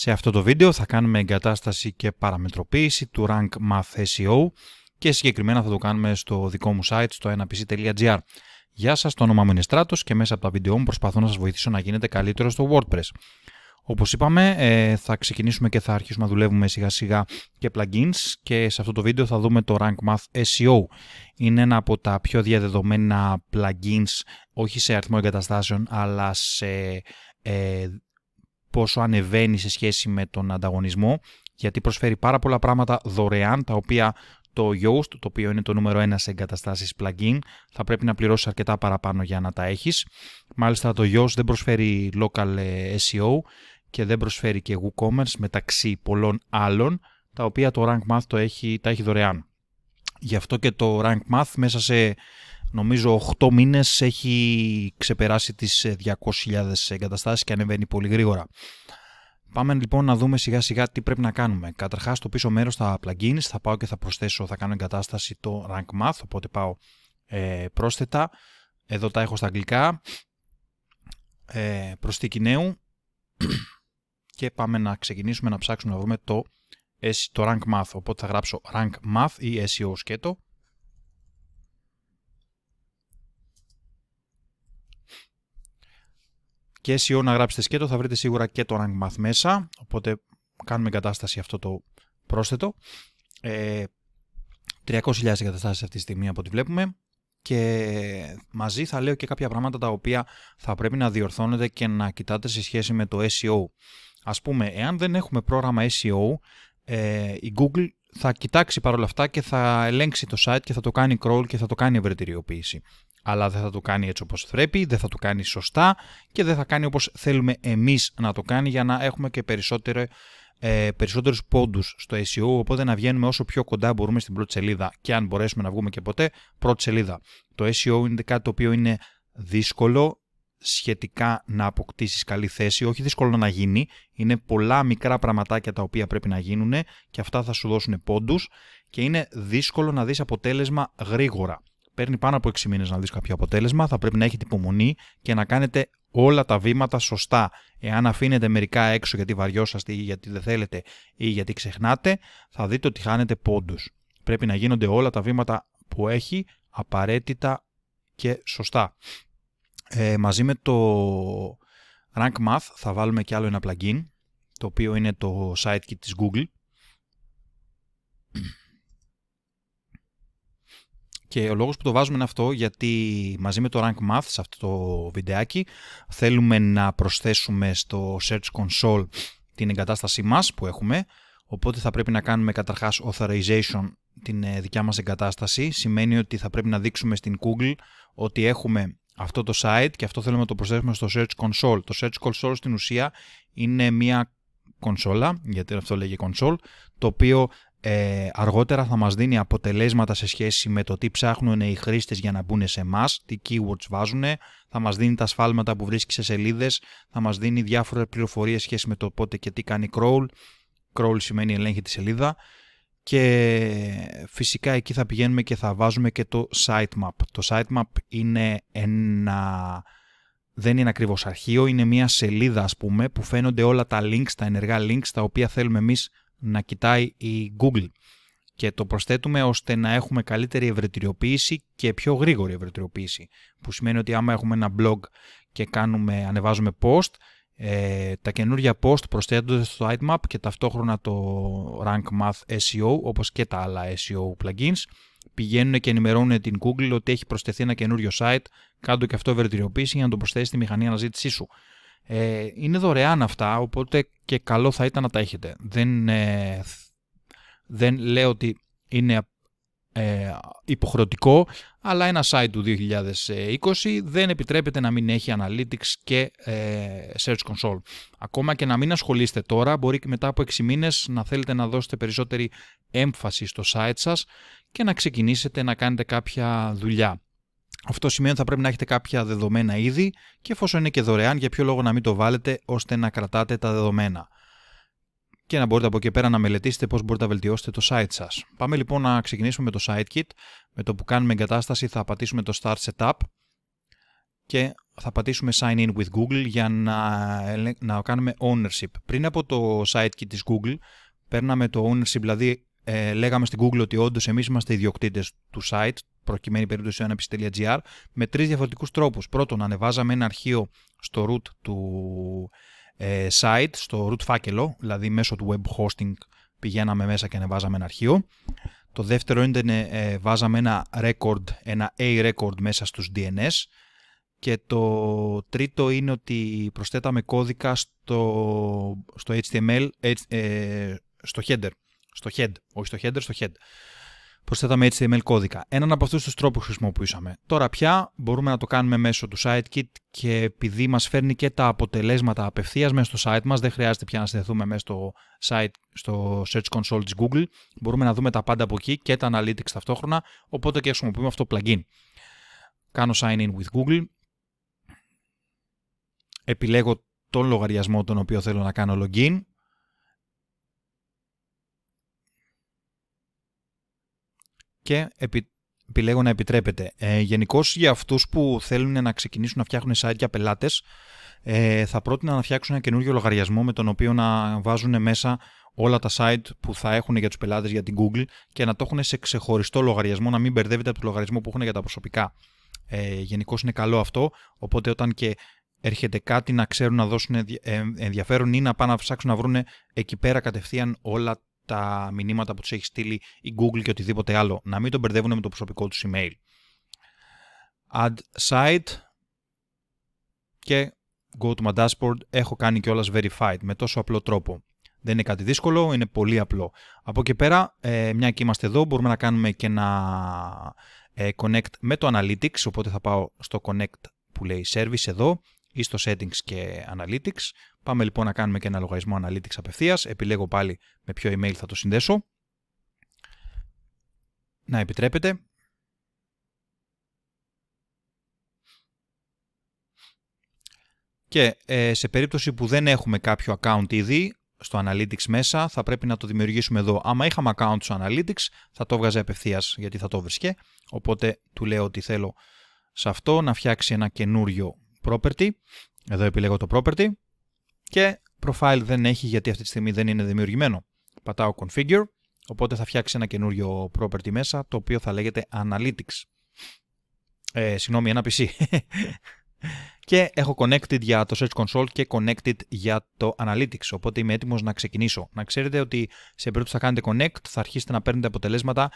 Σε αυτό το βίντεο θα κάνουμε εγκατάσταση και παραμετροποίηση του Rank Math SEO και συγκεκριμένα θα το κάνουμε στο δικό μου site στο 1pc.gr. Γεια σας, το όνομά μου είναι Στράτος και μέσα από τα βίντεο μου προσπαθώ να σας βοηθήσω να γίνετε καλύτερος στο WordPress. Όπως είπαμε ε, θα ξεκινήσουμε και θα αρχίσουμε να δουλεύουμε σιγά σιγά και plugins και σε αυτό το βίντεο θα δούμε το Rank Math SEO. Είναι ένα από τα πιο διαδεδομένα plugins όχι σε αριθμό εγκαταστάσεων αλλά σε ε, πόσο ανεβαίνει σε σχέση με τον ανταγωνισμό, γιατί προσφέρει πάρα πολλά πράγματα δωρεάν, τα οποία το Yoast, το οποίο είναι το νούμερο 1 σε εγκαταστάσεις plugin, θα πρέπει να πληρώσεις αρκετά παραπάνω για να τα έχεις. Μάλιστα το Yoast δεν προσφέρει local ε, SEO και δεν προσφέρει και WooCommerce μεταξύ πολλών άλλων, τα οποία το Rank Math το έχει, τα έχει δωρεάν. Γι' αυτό και το Rank Math μέσα σε νομίζω 8 μήνες έχει ξεπεράσει τις 200.000 ε, εγκαταστάσεις και ανεβαίνει πολύ γρήγορα. Πάμε λοιπόν να δούμε σιγά σιγά τι πρέπει να κάνουμε. Καταρχάς, στο πίσω μέρος στα plugins θα πάω και θα προσθέσω, θα κάνω εγκατάσταση το rank math. Οπότε πάω ε, πρόσθετα. Εδώ τα έχω στα αγγλικά. Ε, προσθήκη νέου. και πάμε να ξεκινήσουμε να ψάξουμε να βρούμε το, το rank math. Οπότε θα γράψω rank math ή SEO σκέτο. και SEO να γράψετε σκέτο θα βρείτε σίγουρα και το Rank Math μέσα, οπότε κάνουμε εγκατάσταση αυτό το πρόσθετο. 300.000 ε, εγκαταστάσεις αυτή τη στιγμή από ό,τι βλέπουμε και μαζί θα λέω και κάποια πράγματα τα οποία θα πρέπει να διορθώνετε και να κοιτάτε σε σχέση με το SEO. Ας πούμε, εάν δεν έχουμε πρόγραμμα SEO, ε, η Google θα κοιτάξει παρόλα αυτά και θα ελέγξει το site και θα το κάνει crawl και θα το κάνει ευρετηριοποίηση αλλά δεν θα το κάνει έτσι όπως πρέπει, δεν θα το κάνει σωστά και δεν θα κάνει όπως θέλουμε εμείς να το κάνει για να έχουμε και περισσότερο, ε, περισσότερους πόντους στο SEO, οπότε να βγαίνουμε όσο πιο κοντά μπορούμε στην πρώτη σελίδα και αν μπορέσουμε να βγούμε και ποτέ, πρώτη σελίδα. Το SEO είναι κάτι το οποίο είναι δύσκολο, σχετικά να αποκτήσεις καλή θέση, όχι δύσκολο να γίνει, είναι πολλά μικρά πραγματάκια τα οποία πρέπει να γίνουν και αυτά θα σου δώσουν πόντους και είναι δύσκολο να δεις αποτέλεσμα γρήγορα παίρνει πάνω από 6 μήνες να δεις κάποιο αποτέλεσμα. Θα πρέπει να έχετε υπομονή και να κάνετε όλα τα βήματα σωστά. Εάν αφήνετε μερικά έξω γιατί βαριόσαστε ή γιατί δεν θέλετε ή γιατί ξεχνάτε, θα δείτε ότι χάνετε πόντους. Πρέπει να γίνονται όλα τα βήματα που έχει απαραίτητα και σωστά. Ε, μαζί με το Rank Math θα βάλουμε και άλλο ένα plugin, το οποίο είναι το site της Google. Και ο λόγος που το βάζουμε είναι αυτό γιατί μαζί με το Rank Math σε αυτό το βιντεάκι, θέλουμε να προσθέσουμε στο Search Console την εγκατάστασή μας που έχουμε, οπότε θα πρέπει να κάνουμε καταρχάς authorization την ε, δικιά μας εγκατάσταση. Σημαίνει ότι θα πρέπει να δείξουμε στην Google ότι έχουμε αυτό το site και αυτό θέλουμε να το προσθέσουμε στο Search Console. Το Search Console στην ουσία είναι μια κονσόλα, γιατί αυτό λέγεται console, το οποίο ε, αργότερα θα μας δίνει αποτελέσματα σε σχέση με το τι ψάχνουν οι χρήστες για να μπουν σε εμάς, τι keywords βάζουν, θα μας δίνει τα σφάλματα που βρίσκεις σε σελίδες, θα μας δίνει διάφορες πληροφορίες σχέση με το πότε και τι κάνει crawl, crawl σημαίνει ελέγχει τη σελίδα και φυσικά εκεί θα πηγαίνουμε και θα βάζουμε και το sitemap. Το sitemap είναι ένα... Δεν είναι ακριβώς αρχείο, είναι μια σελίδα ας πούμε που φαίνονται όλα τα links, τα ενεργά links τα οποία θέλουμε εμείς να κοιτάει η Google και το προσθέτουμε ώστε να έχουμε καλύτερη ευρετηριοποίηση και πιο γρήγορη ευρετηριοποίηση. Που σημαίνει ότι άμα έχουμε ένα blog και κάνουμε, ανεβάζουμε post, ε, τα καινούργια post προσθέτονται στο sitemap και ταυτόχρονα το Rank Math SEO, όπως και τα άλλα SEO plugins, πηγαίνουν και ενημερώνουν την Google ότι έχει προσθεθεί ένα καινούριο site, κάντο και αυτό ευρετηριοποίηση για να το προσθέσει στη μηχανή αναζήτησή σου. Ε, είναι δωρεάν αυτά, οπότε και καλό θα ήταν να τα έχετε. Δεν, ε, δεν λέω ότι είναι ε, υποχρεωτικό, αλλά ένα site του 2020 δεν επιτρέπεται να μην έχει Analytics και ε, Search Console. Ακόμα και να μην ασχολείστε τώρα, μπορεί και μετά από 6 μήνες να θέλετε να δώσετε περισσότερη έμφαση στο site σας και να ξεκινήσετε να κάνετε κάποια δουλειά. Αυτό σημαίνει ότι θα πρέπει να έχετε κάποια δεδομένα ήδη και εφόσον είναι και δωρεάν, για ποιο λόγο να μην το βάλετε ώστε να κρατάτε τα δεδομένα. Και να μπορείτε από εκεί πέρα να μελετήσετε πώς μπορείτε να βελτιώσετε το site σας. Πάμε λοιπόν να ξεκινήσουμε με το site kit. Με το που κάνουμε εγκατάσταση θα πατήσουμε το Start Setup και θα πατήσουμε Sign in with Google για να, να κάνουμε ownership. Πριν από το site kit της Google παίρναμε το ownership, δηλαδή ε, λέγαμε στην Google ότι όντως εμείς είμαστε ιδιοκτήτες του site, προκειμένη περίπτωση αναπτύξη.gr, με τρεις διαφορετικούς τρόπους. Πρώτον, ανεβάζαμε ένα αρχείο στο root του ε, site, στο root φάκελο, δηλαδή μέσω του web hosting πηγαίναμε μέσα και ανεβάζαμε ένα αρχείο. Το δεύτερο είναι ε, βάζαμε ένα record, ένα A-record μέσα στους DNS και το τρίτο είναι ότι προσθέταμε κώδικα στο, στο HTML, ε, στο header. Στο head. Όχι στο header, στο head. Προσθέταμε HTML κώδικα. Έναν από αυτούς τους τρόπους χρησιμοποιούσαμε. Τώρα πια μπορούμε να το κάνουμε μέσω του Sitekit και επειδή μας φέρνει και τα αποτελέσματα απευθείας μέσα στο site μας, δεν χρειάζεται πια να συνδεθούμε μέσα στο site, στο Search Console της Google. Μπορούμε να δούμε τα πάντα από εκεί και τα analytics ταυτόχρονα. Οπότε και χρησιμοποιούμε αυτό το plugin. Κάνω sign in with Google. Επιλέγω τον λογαριασμό τον οποίο θέλω να κάνω login. και επι... επιλέγω να επιτρέπεται. Ε, Γενικώς για αυτούς που θέλουν να ξεκινήσουν να φτιάχνουν site για πελάτες ε, θα πρότεινα να φτιάξουν ένα καινούργιο λογαριασμό με τον οποίο να βάζουν μέσα όλα τα site που θα έχουν για τους πελάτες για την Google και να το έχουν σε ξεχωριστό λογαριασμό, να μην μπερδεύεται από το λογαριασμό που έχουν για τα προσωπικά. Ε, Γενικώς είναι καλό αυτό, οπότε όταν και έρχεται κάτι να ξέρουν να δώσουν ε, ενδιαφέρον ή να πάνε να ψάξουν να βρουν εκεί πέρα κατευθείαν όλα τα μηνύματα που τους έχει στείλει η Google και οτιδήποτε άλλο, να μην τον μπερδεύουν με το προσωπικό τους email. Add site και go to my dashboard. Έχω κάνει κιόλας verified με τόσο απλό τρόπο. Δεν είναι κάτι δύσκολο, είναι πολύ απλό. Από εκεί πέρα, ε, μια και είμαστε εδώ, μπορούμε να κάνουμε και ένα ε, connect με το Analytics, οπότε θα πάω στο connect που λέει Service εδώ ή στο Settings και Analytics. Πάμε λοιπόν να κάνουμε και ένα λογαριασμό Analytics απευθείας. Επιλέγω πάλι με ποιο email θα το συνδέσω. Να επιτρέπετε. Και ε, σε περίπτωση που δεν έχουμε κάποιο account ήδη στο Analytics μέσα, θα πρέπει να το δημιουργήσουμε εδώ. Άμα είχαμε account στο Analytics, θα το βγάζει απευθείας γιατί θα το βρίσκε. Οπότε του λέω ότι θέλω σε αυτό να φτιάξει ένα καινούριο property. Εδώ επιλέγω το property και profile δεν έχει γιατί αυτή τη στιγμή δεν είναι δημιουργημένο. Πατάω configure, οπότε θα φτιάξει ένα καινούριο property μέσα το οποίο θα λέγεται analytics. Ε, συγγνώμη, ένα PC. και έχω connected για το Search Console και connected για το Analytics, οπότε είμαι έτοιμος να ξεκινήσω. Να ξέρετε ότι σε περίπτωση θα κάνετε connect θα αρχίσετε να παίρνετε αποτελέσματα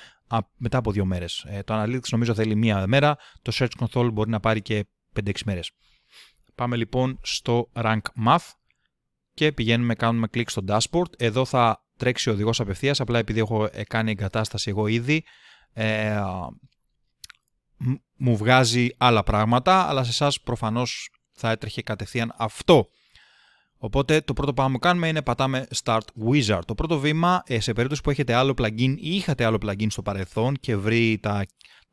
μετά από δύο μέρες. Ε, το Analytics νομίζω θέλει μία μέρα, το Search Console μπορεί να πάρει και 5-6 μέρες. Πάμε λοιπόν στο Rank Math και πηγαίνουμε, κάνουμε κλικ στο dashboard. Εδώ θα τρέξει ο οδηγός απευθείας, απλά επειδή έχω ε, κάνει εγκατάσταση εγώ ήδη, ε, μου βγάζει άλλα πράγματα, αλλά σε εσάς προφανώς θα έτρεχε κατευθείαν αυτό. Οπότε το πρώτο πράγμα που κάνουμε είναι πατάμε Start Wizard. Το πρώτο βήμα, ε, σε περίπτωση που έχετε άλλο plugin ή είχατε άλλο plugin στο παρελθόν και βρει τα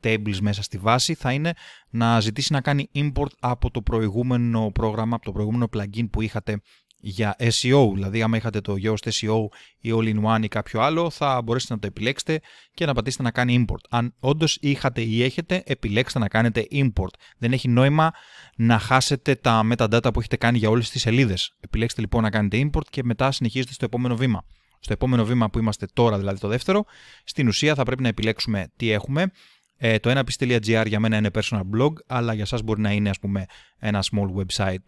tables μέσα στη βάση, θα είναι να ζητήσει να κάνει import από το προηγούμενο πρόγραμμα, από το προηγούμενο plugin που είχατε για SEO, δηλαδή άμα είχατε το Yoast SEO ή All-in-One ή κάποιο άλλο, θα μπορέσετε να το επιλέξετε και να πατήσετε να κάνει import. Αν όντως είχατε ή έχετε, επιλέξτε να κάνετε import. Δεν έχει νόημα να χάσετε τα metadata που έχετε κάνει για όλες τις σελίδες. Επιλέξτε λοιπόν να κάνετε import και μετά συνεχίζετε στο επόμενο βήμα. Στο επόμενο βήμα που είμαστε τώρα, δηλαδή το δεύτερο, στην ουσία θα πρέπει να επιλέξουμε τι έχουμε. Ε, το 1 για μένα είναι personal blog, αλλά για σας μπορεί να είναι ας πούμε ένα small website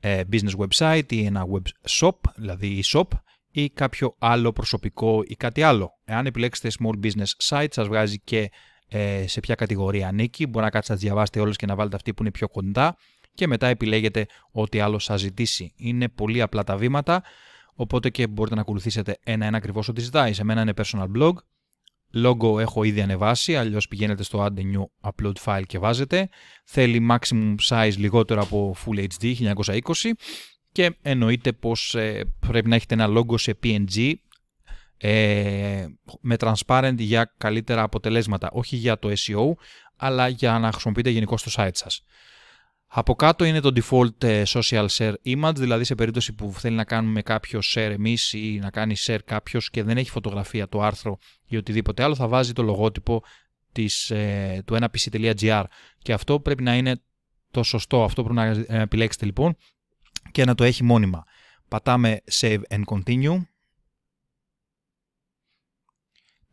ε, business website ή ένα web shop, δηλαδή e-shop ή κάποιο άλλο προσωπικό ή κάτι άλλο. Εάν επιλέξετε small business site σας βγάζει και ε, σε ποια κατηγορία ανήκει, μπορεί να κάτσετε να διαβάσετε όλες και να βάλετε αυτή που είναι πιο κοντά και μετά επιλέγετε ό,τι άλλο σας ζητήσει. Είναι πολύ απλά τα βήματα, οπότε και μπορείτε να ακολουθήσετε ένα-ένα ακριβώς ό,τι ζητάει. Σε μένα είναι personal blog, Logo έχω ήδη ανεβάσει, αλλιώς πηγαίνετε στο Add New Upload File και βάζετε. Θέλει maximum size λιγότερο από Full HD 1920 και εννοείται πως ε, πρέπει να έχετε ένα logo σε PNG ε, με transparent για καλύτερα αποτελέσματα. Όχι για το SEO, αλλά για να χρησιμοποιείτε γενικώ το site σας. Από κάτω είναι το default ε, social share image, δηλαδή σε περίπτωση που θέλει να κάνουμε κάποιο share εμείς ή να κάνει share κάποιος και δεν έχει φωτογραφία το άρθρο ή οτιδήποτε άλλο, θα βάζει το λογότυπο της, ε, του 1pc.gr και αυτό πρέπει να είναι το σωστό, αυτό πρέπει να ε, επιλέξετε λοιπόν και να το έχει μόνιμα. Πατάμε Save and Continue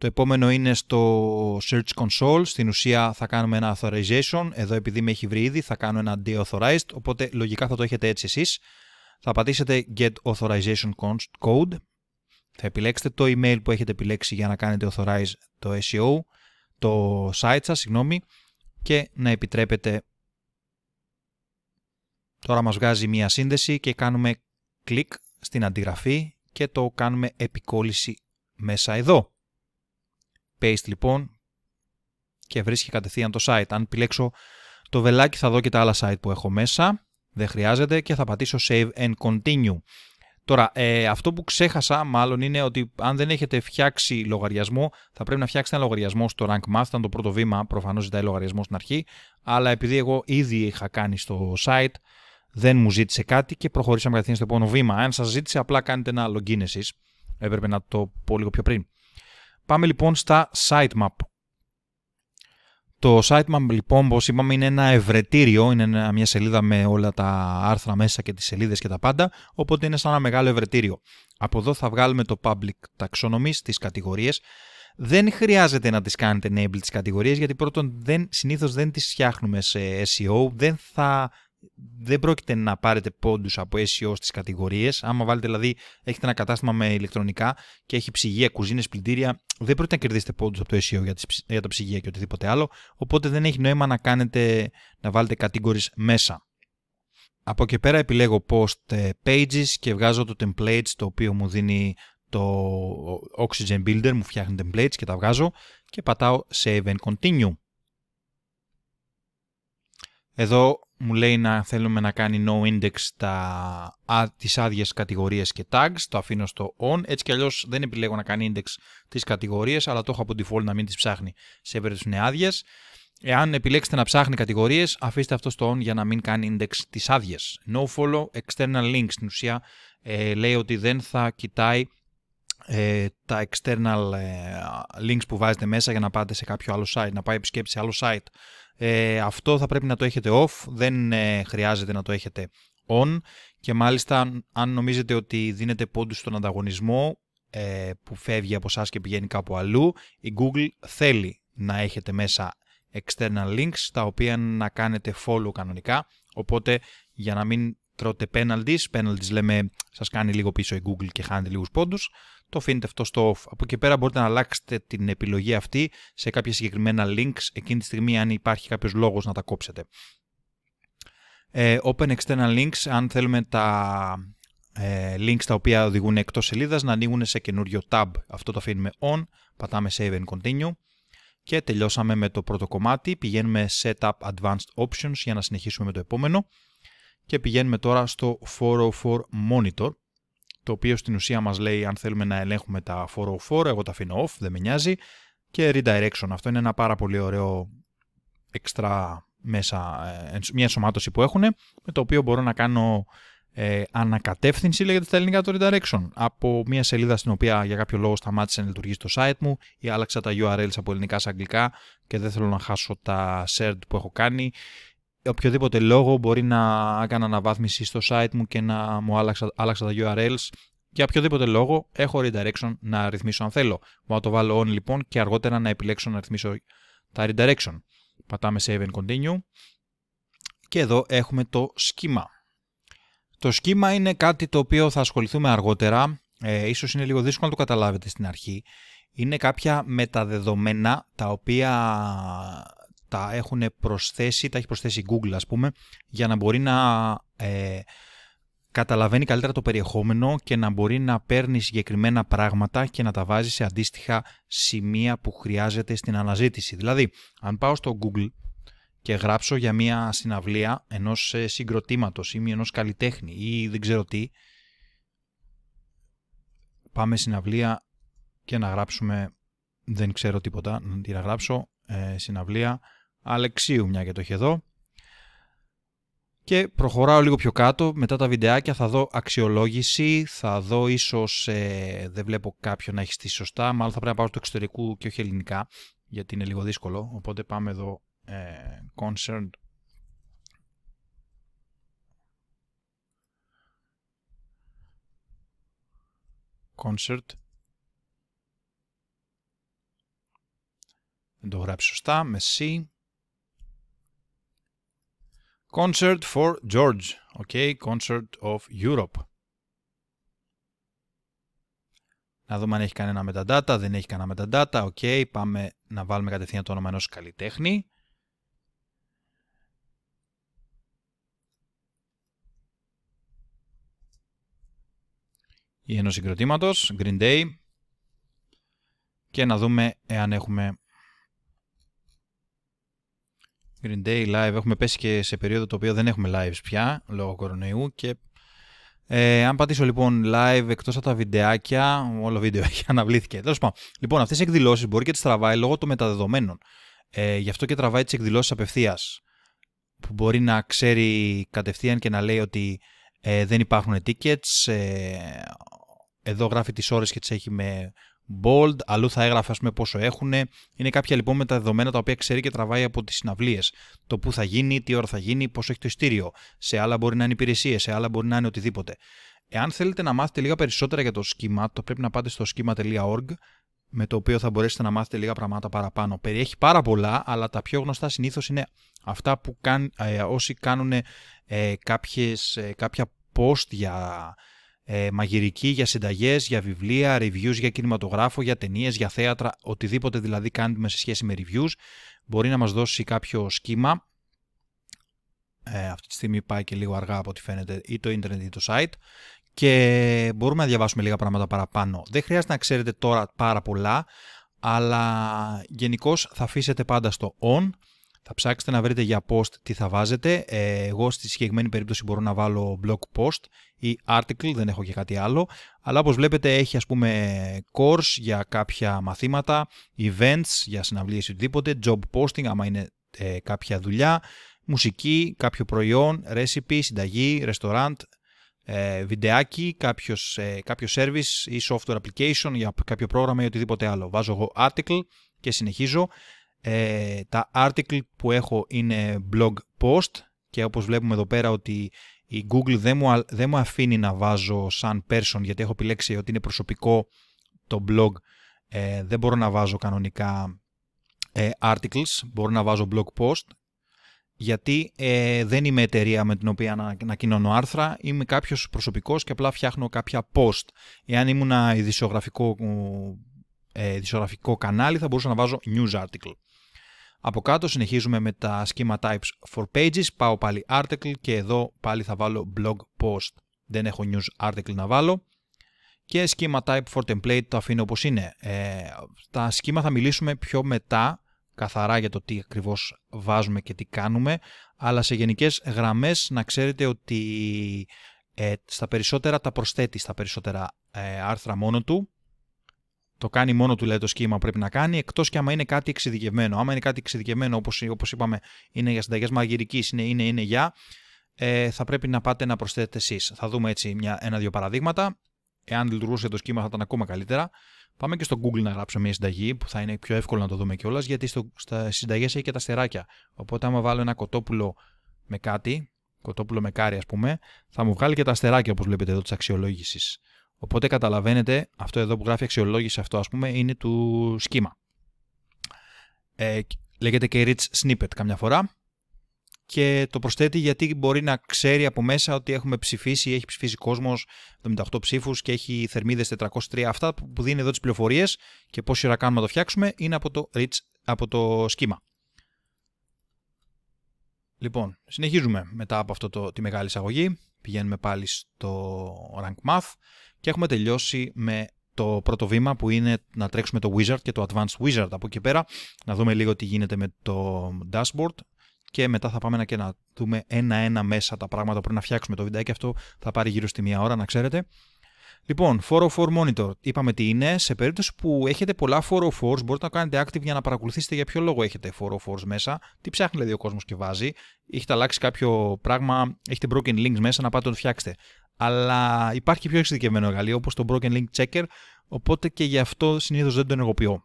το επόμενο είναι στο Search Console. Στην ουσία θα κάνουμε ένα authorization. Εδώ επειδή με έχει βρει ήδη θα κάνω ένα deauthorized, οπότε λογικά θα το έχετε έτσι εσείς. Θα πατήσετε Get Authorization Code. Θα επιλέξετε το email που έχετε επιλέξει για να κάνετε authorize το SEO, το site σας, συγγνώμη, και να επιτρέπετε. Τώρα μας βγάζει μία σύνδεση και κάνουμε κλικ στην αντιγραφή και το κάνουμε επικόλυση μέσα εδώ. Paste λοιπόν και βρίσκει κατευθείαν το site. Αν επιλέξω το βελάκι θα δω και τα άλλα site που έχω μέσα. Δεν χρειάζεται και θα πατήσω Save and Continue. Τώρα, ε, αυτό που ξέχασα μάλλον είναι ότι αν δεν έχετε φτιάξει λογαριασμό, θα πρέπει να φτιάξετε ένα λογαριασμό στο Rank Math. Ήταν το πρώτο βήμα, προφανώς ζητάει λογαριασμό στην αρχή. Αλλά επειδή εγώ ήδη είχα κάνει στο site, δεν μου ζήτησε κάτι και προχωρήσαμε κατευθείαν στο επόμενο βήμα. Αν σας ζήτησε, απλά κάνετε ένα login εσείς. Έπρεπε να το πω λίγο πιο πριν. Πάμε λοιπόν στα sitemap. Το sitemap λοιπόν, όπως είπαμε, είναι ένα ευρετήριο, είναι μια σελίδα με όλα τα άρθρα μέσα και τις σελίδες και τα πάντα, οπότε είναι σαν ένα μεγάλο ευρετήριο. Από εδώ θα βγάλουμε το public taxonomy στις κατηγορίες. Δεν χρειάζεται να τις κάνετε enable τις κατηγορίες, γιατί πρώτον δεν, συνήθως δεν τις φτιάχνουμε σε SEO, δεν θα δεν πρόκειται να πάρετε πόντους από SEO στις κατηγορίες. Άμα βάλετε, δηλαδή, έχετε ένα κατάστημα με ηλεκτρονικά και έχει ψυγεία, κουζίνες, πλυντήρια, δεν πρόκειται να κερδίσετε πόντους από το SEO για, τις, για τα ψυγεία και οτιδήποτε άλλο. Οπότε δεν έχει νόημα να, κάνετε, να βάλετε κατηγορίε μέσα. Από εκεί πέρα επιλέγω post ε, pages και βγάζω το templates το οποίο μου δίνει το Oxygen Builder, μου φτιάχνει templates και τα βγάζω και πατάω Save and Continue. Εδώ μου λέει να θέλουμε να κάνει no index τα, α, τις άδειες κατηγορίες και tags, το αφήνω στο on, έτσι κι αλλιώς δεν επιλέγω να κάνει index τις κατηγορίες, αλλά το έχω από default να μην τις ψάχνει σε περίπτωση είναι άδειες. Εάν επιλέξετε να ψάχνει κατηγορίες, αφήστε αυτό στο on για να μην κάνει index τις άδειες. No follow, external links, στην ουσία ε, λέει ότι δεν θα κοιτάει ε, τα external ε, links που βάζετε μέσα για να πάτε σε κάποιο άλλο site, να πάει επισκέψει άλλο site ε, αυτό θα πρέπει να το έχετε off, δεν ε, χρειάζεται να το έχετε on και μάλιστα αν νομίζετε ότι δίνετε πόντους στον ανταγωνισμό ε, που φεύγει από σας και πηγαίνει κάπου αλλού, η Google θέλει να έχετε μέσα external links τα οποία να κάνετε follow κανονικά, οπότε για να μην τρώτε penalties, penalties λέμε σας κάνει λίγο πίσω η Google και χάνετε λίγους πόντους, το αφήνετε αυτό στο off. Από εκεί πέρα μπορείτε να αλλάξετε την επιλογή αυτή σε κάποια συγκεκριμένα links εκείνη τη στιγμή αν υπάρχει κάποιος λόγος να τα κόψετε. Ε, open External Links, αν θέλουμε τα ε, links τα οποία οδηγούν εκτός σελίδας να ανοίγουν σε καινούριο tab. Αυτό το αφήνουμε on, πατάμε Save and Continue και τελειώσαμε με το πρώτο κομμάτι. Πηγαίνουμε Setup Advanced Options για να συνεχίσουμε με το επόμενο και πηγαίνουμε τώρα στο 404 Monitor το οποίο στην ουσία μας λέει αν θέλουμε να ελέγχουμε τα 404, εγώ τα αφήνω off, δεν με νοιάζει, και redirection. Αυτό είναι ένα πάρα πολύ ωραίο extra μέσα, ε, μια ενσωμάτωση που έχουν, με το οποίο μπορώ να κάνω ε, ανακατεύθυνση, λέγεται στα ελληνικά το redirection, από μια σελίδα στην οποία για κάποιο λόγο σταμάτησε να λειτουργεί το site μου ή άλλαξα τα URLs από ελληνικά σε αγγλικά και δεν θέλω να χάσω τα shared που έχω κάνει οποιοδήποτε λόγο μπορεί να έκανα αναβάθμιση στο site μου και να μου άλλαξα, άλλαξα τα URLs. Για οποιοδήποτε λόγο έχω redirection να ρυθμίσω αν θέλω. Μπορώ να το βάλω on λοιπόν και αργότερα να επιλέξω να ρυθμίσω τα redirection. Πατάμε save and continue. Και εδώ έχουμε το σχήμα. Το σχήμα είναι κάτι το οποίο θα ασχοληθούμε αργότερα. Ε, ίσως είναι λίγο δύσκολο να το καταλάβετε στην αρχή. Είναι κάποια μεταδεδομένα τα οποία τα έχουν προσθέσει, τα έχει προσθέσει η Google ας πούμε, για να μπορεί να ε, καταλαβαίνει καλύτερα το περιεχόμενο και να μπορεί να παίρνει συγκεκριμένα πράγματα και να τα βάζει σε αντίστοιχα σημεία που χρειάζεται στην αναζήτηση. Δηλαδή, αν πάω στο Google και γράψω για μια συναυλία ενός ε, συγκροτήματος ή ενός καλλιτέχνη ή δεν ξέρω τι, πάμε συναυλία και να γράψουμε, δεν ξέρω τίποτα, να γράψω, ε, συναυλία Αλεξίου, μια και το έχει εδώ. Και προχωράω λίγο πιο κάτω, μετά τα βιντεάκια θα δω αξιολόγηση, θα δω ίσως, ε, δεν βλέπω κάποιον να έχει στήσει σωστά, μάλλον θα πρέπει να πάω στο εξωτερικού και όχι ελληνικά, γιατί είναι λίγο δύσκολο, οπότε πάμε εδώ, ε, concerned. Concert. Δεν το γράψει σωστά, με C. Concert for George. Okay, Concert of Europe. Να δούμε αν έχει κανένα metadata. Δεν έχει κανένα metadata. Okay, πάμε να βάλουμε κατευθείαν το όνομα ενός καλλιτέχνη. Ή ενός συγκροτήματος, Green Day. Και να δούμε εάν έχουμε Green Day live. Έχουμε πέσει και σε περίοδο το οποίο δεν έχουμε lives πια λόγω κορονοϊού και ε, αν πατήσω λοιπόν live εκτός από τα βιντεάκια, όλο βίντεο έχει αναβλήθηκε. Τέλος πάντων, λοιπόν, αυτές οι εκδηλώσεις μπορεί και τις τραβάει λόγω των μεταδεδομένων. Ε, γι' αυτό και τραβάει τις εκδηλώσεις απευθείας. Που μπορεί να ξέρει κατευθείαν και να λέει ότι ε, δεν υπάρχουν tickets. Ε, εδώ γράφει τις ώρες και τις έχει με bold, αλλού θα έγραφε πούμε, πόσο έχουν. Είναι κάποια λοιπόν με τα δεδομένα τα οποία ξέρει και τραβάει από τις συναυλίες. Το πού θα γίνει, τι ώρα θα γίνει, πόσο έχει το ειστήριο. Σε άλλα μπορεί να είναι υπηρεσίες, σε άλλα μπορεί να είναι οτιδήποτε. Εάν θέλετε να μάθετε λίγα περισσότερα για το σχήμα, το πρέπει να πάτε στο σχήμα.org με το οποίο θα μπορέσετε να μάθετε λίγα πράγματα παραπάνω. Περιέχει πάρα πολλά, αλλά τα πιο γνωστά συνήθως είναι αυτά που κάν, ε, όσοι κάνουν ε, κάποιες, ε, κάποια post για ε, μαγειρική, για συνταγές, για βιβλία, reviews για κινηματογράφο, για ταινίες, για θέατρα, οτιδήποτε δηλαδή κάνουμε σε σχέση με reviews. Μπορεί να μας δώσει κάποιο σχήμα. Ε, αυτή τη στιγμή πάει και λίγο αργά από ό,τι φαίνεται ή το internet ή το site και μπορούμε να διαβάσουμε λίγα πράγματα παραπάνω. Δεν χρειάζεται να ξέρετε τώρα πάρα πολλά, αλλά γενικώς θα αφήσετε πάντα στο on. Θα ψάξετε να βρείτε για post τι θα βάζετε. Ε, εγώ στη συγκεκριμένη περίπτωση μπορώ να βάλω blog post ή article, δεν έχω και κάτι άλλο, αλλά όπως βλέπετε έχει ας πούμε course για κάποια μαθήματα, events για συναυλίες ή οτιδήποτε, job posting άμα είναι ε, κάποια δουλειά, μουσική, κάποιο προϊόν, recipe, συνταγή, restaurant, ε, βιντεάκι, κάποιος, ε, κάποιο service ή software application για κάποιο πρόγραμμα ή οτιδήποτε άλλο. Βάζω εγώ article και συνεχίζω. τα article που έχω είναι blog post και όπως βλέπουμε εδώ πέρα ότι η Google δεν μου, δεν μου αφήνει να βάζω σαν person γιατί έχω επιλέξει ότι είναι προσωπικό το blog ε, δεν μπορώ να βάζω κανονικά ε, articles, μπορώ να βάζω blog post γιατί ε, δεν είμαι εταιρεία με την οποία να, κοινώνω άρθρα, είμαι κάποιος προσωπικός και απλά φτιάχνω κάποια post. Εάν ήμουν ειδησιογραφικό, ε, ειδησιογραφικό κανάλι θα μπορούσα να βάζω news article. Από κάτω συνεχίζουμε με τα σχήμα types for pages, πάω πάλι article και εδώ πάλι θα βάλω blog post. Δεν έχω news article να βάλω. Και σχήμα type for template το αφήνω όπως είναι. Ε, τα σχήμα θα μιλήσουμε πιο μετά, καθαρά για το τι ακριβώς βάζουμε και τι κάνουμε, αλλά σε γενικές γραμμές να ξέρετε ότι ε, στα περισσότερα τα προσθέτει, στα περισσότερα ε, άρθρα μόνο του το κάνει μόνο του λέει το σχήμα πρέπει να κάνει, εκτός και άμα είναι κάτι εξειδικευμένο. Άμα είναι κάτι εξειδικευμένο, όπως όπως είπαμε, είναι για συνταγές μαγειρικής, είναι, είναι, είναι για, ε, θα πρέπει να πάτε να προσθέτετε εσείς. Θα δούμε έτσι ένα-δύο παραδείγματα. Εάν λειτουργούσε το σχήμα, θα ήταν ακόμα καλύτερα. Πάμε και στο Google να γράψουμε μια συνταγή που θα είναι πιο εύκολο να το δούμε κιόλας, γιατί στο, στα συνταγές έχει και τα στεράκια. Οπότε, άμα βάλω ένα κοτόπουλο με κάτι, κοτόπουλο με κάρι, ας πούμε, θα μου βγάλει και τα στεράκια όπως βλέπετε εδώ, της αξιολόγησης. Οπότε καταλαβαίνετε, αυτό εδώ που γράφει αξιολόγηση αυτό ας πούμε είναι του σχήμα. Ε, λέγεται και rich snippet καμιά φορά και το προσθέτει γιατί μπορεί να ξέρει από μέσα ότι έχουμε ψηφίσει, έχει ψηφίσει κόσμος 78 ψήφους και έχει θερμίδες 403. Αυτά που δίνει εδώ τις πληροφορίες και πόση ώρα κάνουμε να το φτιάξουμε είναι από το, rich, από το σχήμα. Λοιπόν, συνεχίζουμε μετά από αυτό τη μεγάλη εισαγωγή πηγαίνουμε πάλι στο Rank Math και έχουμε τελειώσει με το πρώτο βήμα που είναι να τρέξουμε το Wizard και το Advanced Wizard από εκεί πέρα, να δούμε λίγο τι γίνεται με το dashboard και μετά θα πάμε και να δούμε ένα-ένα μέσα τα πράγματα πριν να φτιάξουμε το και αυτό θα πάρει γύρω στη μία ώρα να ξέρετε. Λοιπόν, 404 Monitor. Είπαμε τι είναι. Σε περίπτωση που έχετε πολλά 404, μπορείτε να κάνετε active για να παρακολουθήσετε για ποιο λόγο έχετε 404 μέσα. Τι ψάχνει δηλαδή ο κόσμος και βάζει. Έχετε αλλάξει κάποιο πράγμα, έχετε broken links μέσα να πάτε να το φτιάξετε. Αλλά υπάρχει και πιο εξειδικευμένο εργαλείο όπως το broken link checker. Οπότε και γι' αυτό συνήθως δεν το ενεργοποιώ.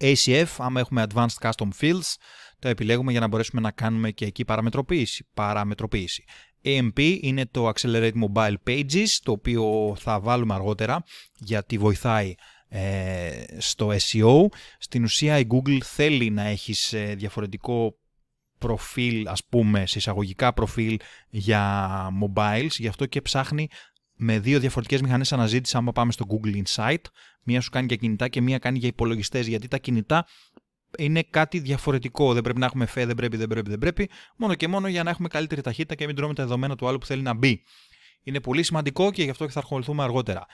ACF, άμα έχουμε Advanced Custom Fields, το επιλέγουμε για να μπορέσουμε να κάνουμε και εκεί παραμετροποίηση. παραμετροποίηση. AMP είναι το Accelerate Mobile Pages, το οποίο θα βάλουμε αργότερα γιατί βοηθάει ε, στο SEO. Στην ουσία η Google θέλει να έχεις ε, διαφορετικό προφίλ, ας πούμε, σε εισαγωγικά προφίλ για mobiles, γι' αυτό και ψάχνει με δύο διαφορετικές μηχανές αναζήτηση άμα πάμε στο Google Insight. Μία σου κάνει για κινητά και μία κάνει για υπολογιστές, γιατί τα κινητά είναι κάτι διαφορετικό. Δεν πρέπει να έχουμε φε, δεν πρέπει, δεν πρέπει, δεν πρέπει. Μόνο και μόνο για να έχουμε καλύτερη ταχύτητα και μην τρώμε τα δεδομένα του άλλου που θέλει να μπει. Είναι πολύ σημαντικό και γι' αυτό και θα ασχοληθούμε αργότερα.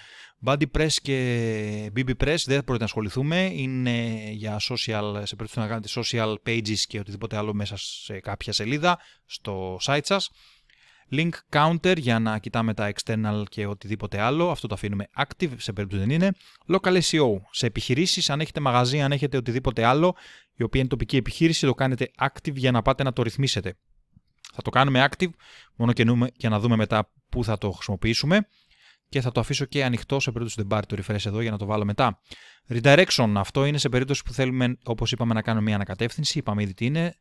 Body Press και BB Press δεν πρόκειται να ασχοληθούμε. Είναι για social, σε περίπτωση να κάνετε social pages και οτιδήποτε άλλο μέσα σε κάποια σελίδα στο site σας. Link counter για να κοιτάμε τα external και οτιδήποτε άλλο. Αυτό το αφήνουμε active σε περίπτωση δεν είναι. Local SEO σε επιχειρήσεις, αν έχετε μαγαζί, αν έχετε οτιδήποτε άλλο, η οποία είναι τοπική επιχείρηση, το κάνετε active για να πάτε να το ρυθμίσετε. Θα το κάνουμε active, μόνο και, για να δούμε μετά πού θα το χρησιμοποιήσουμε και θα το αφήσω και ανοιχτό σε περίπτωση δεν πάρει το refresh εδώ για να το βάλω μετά. Redirection, αυτό είναι σε περίπτωση που θέλουμε, όπως είπαμε, να κάνουμε μια ανακατεύθυνση, είπαμε ήδη τι είναι,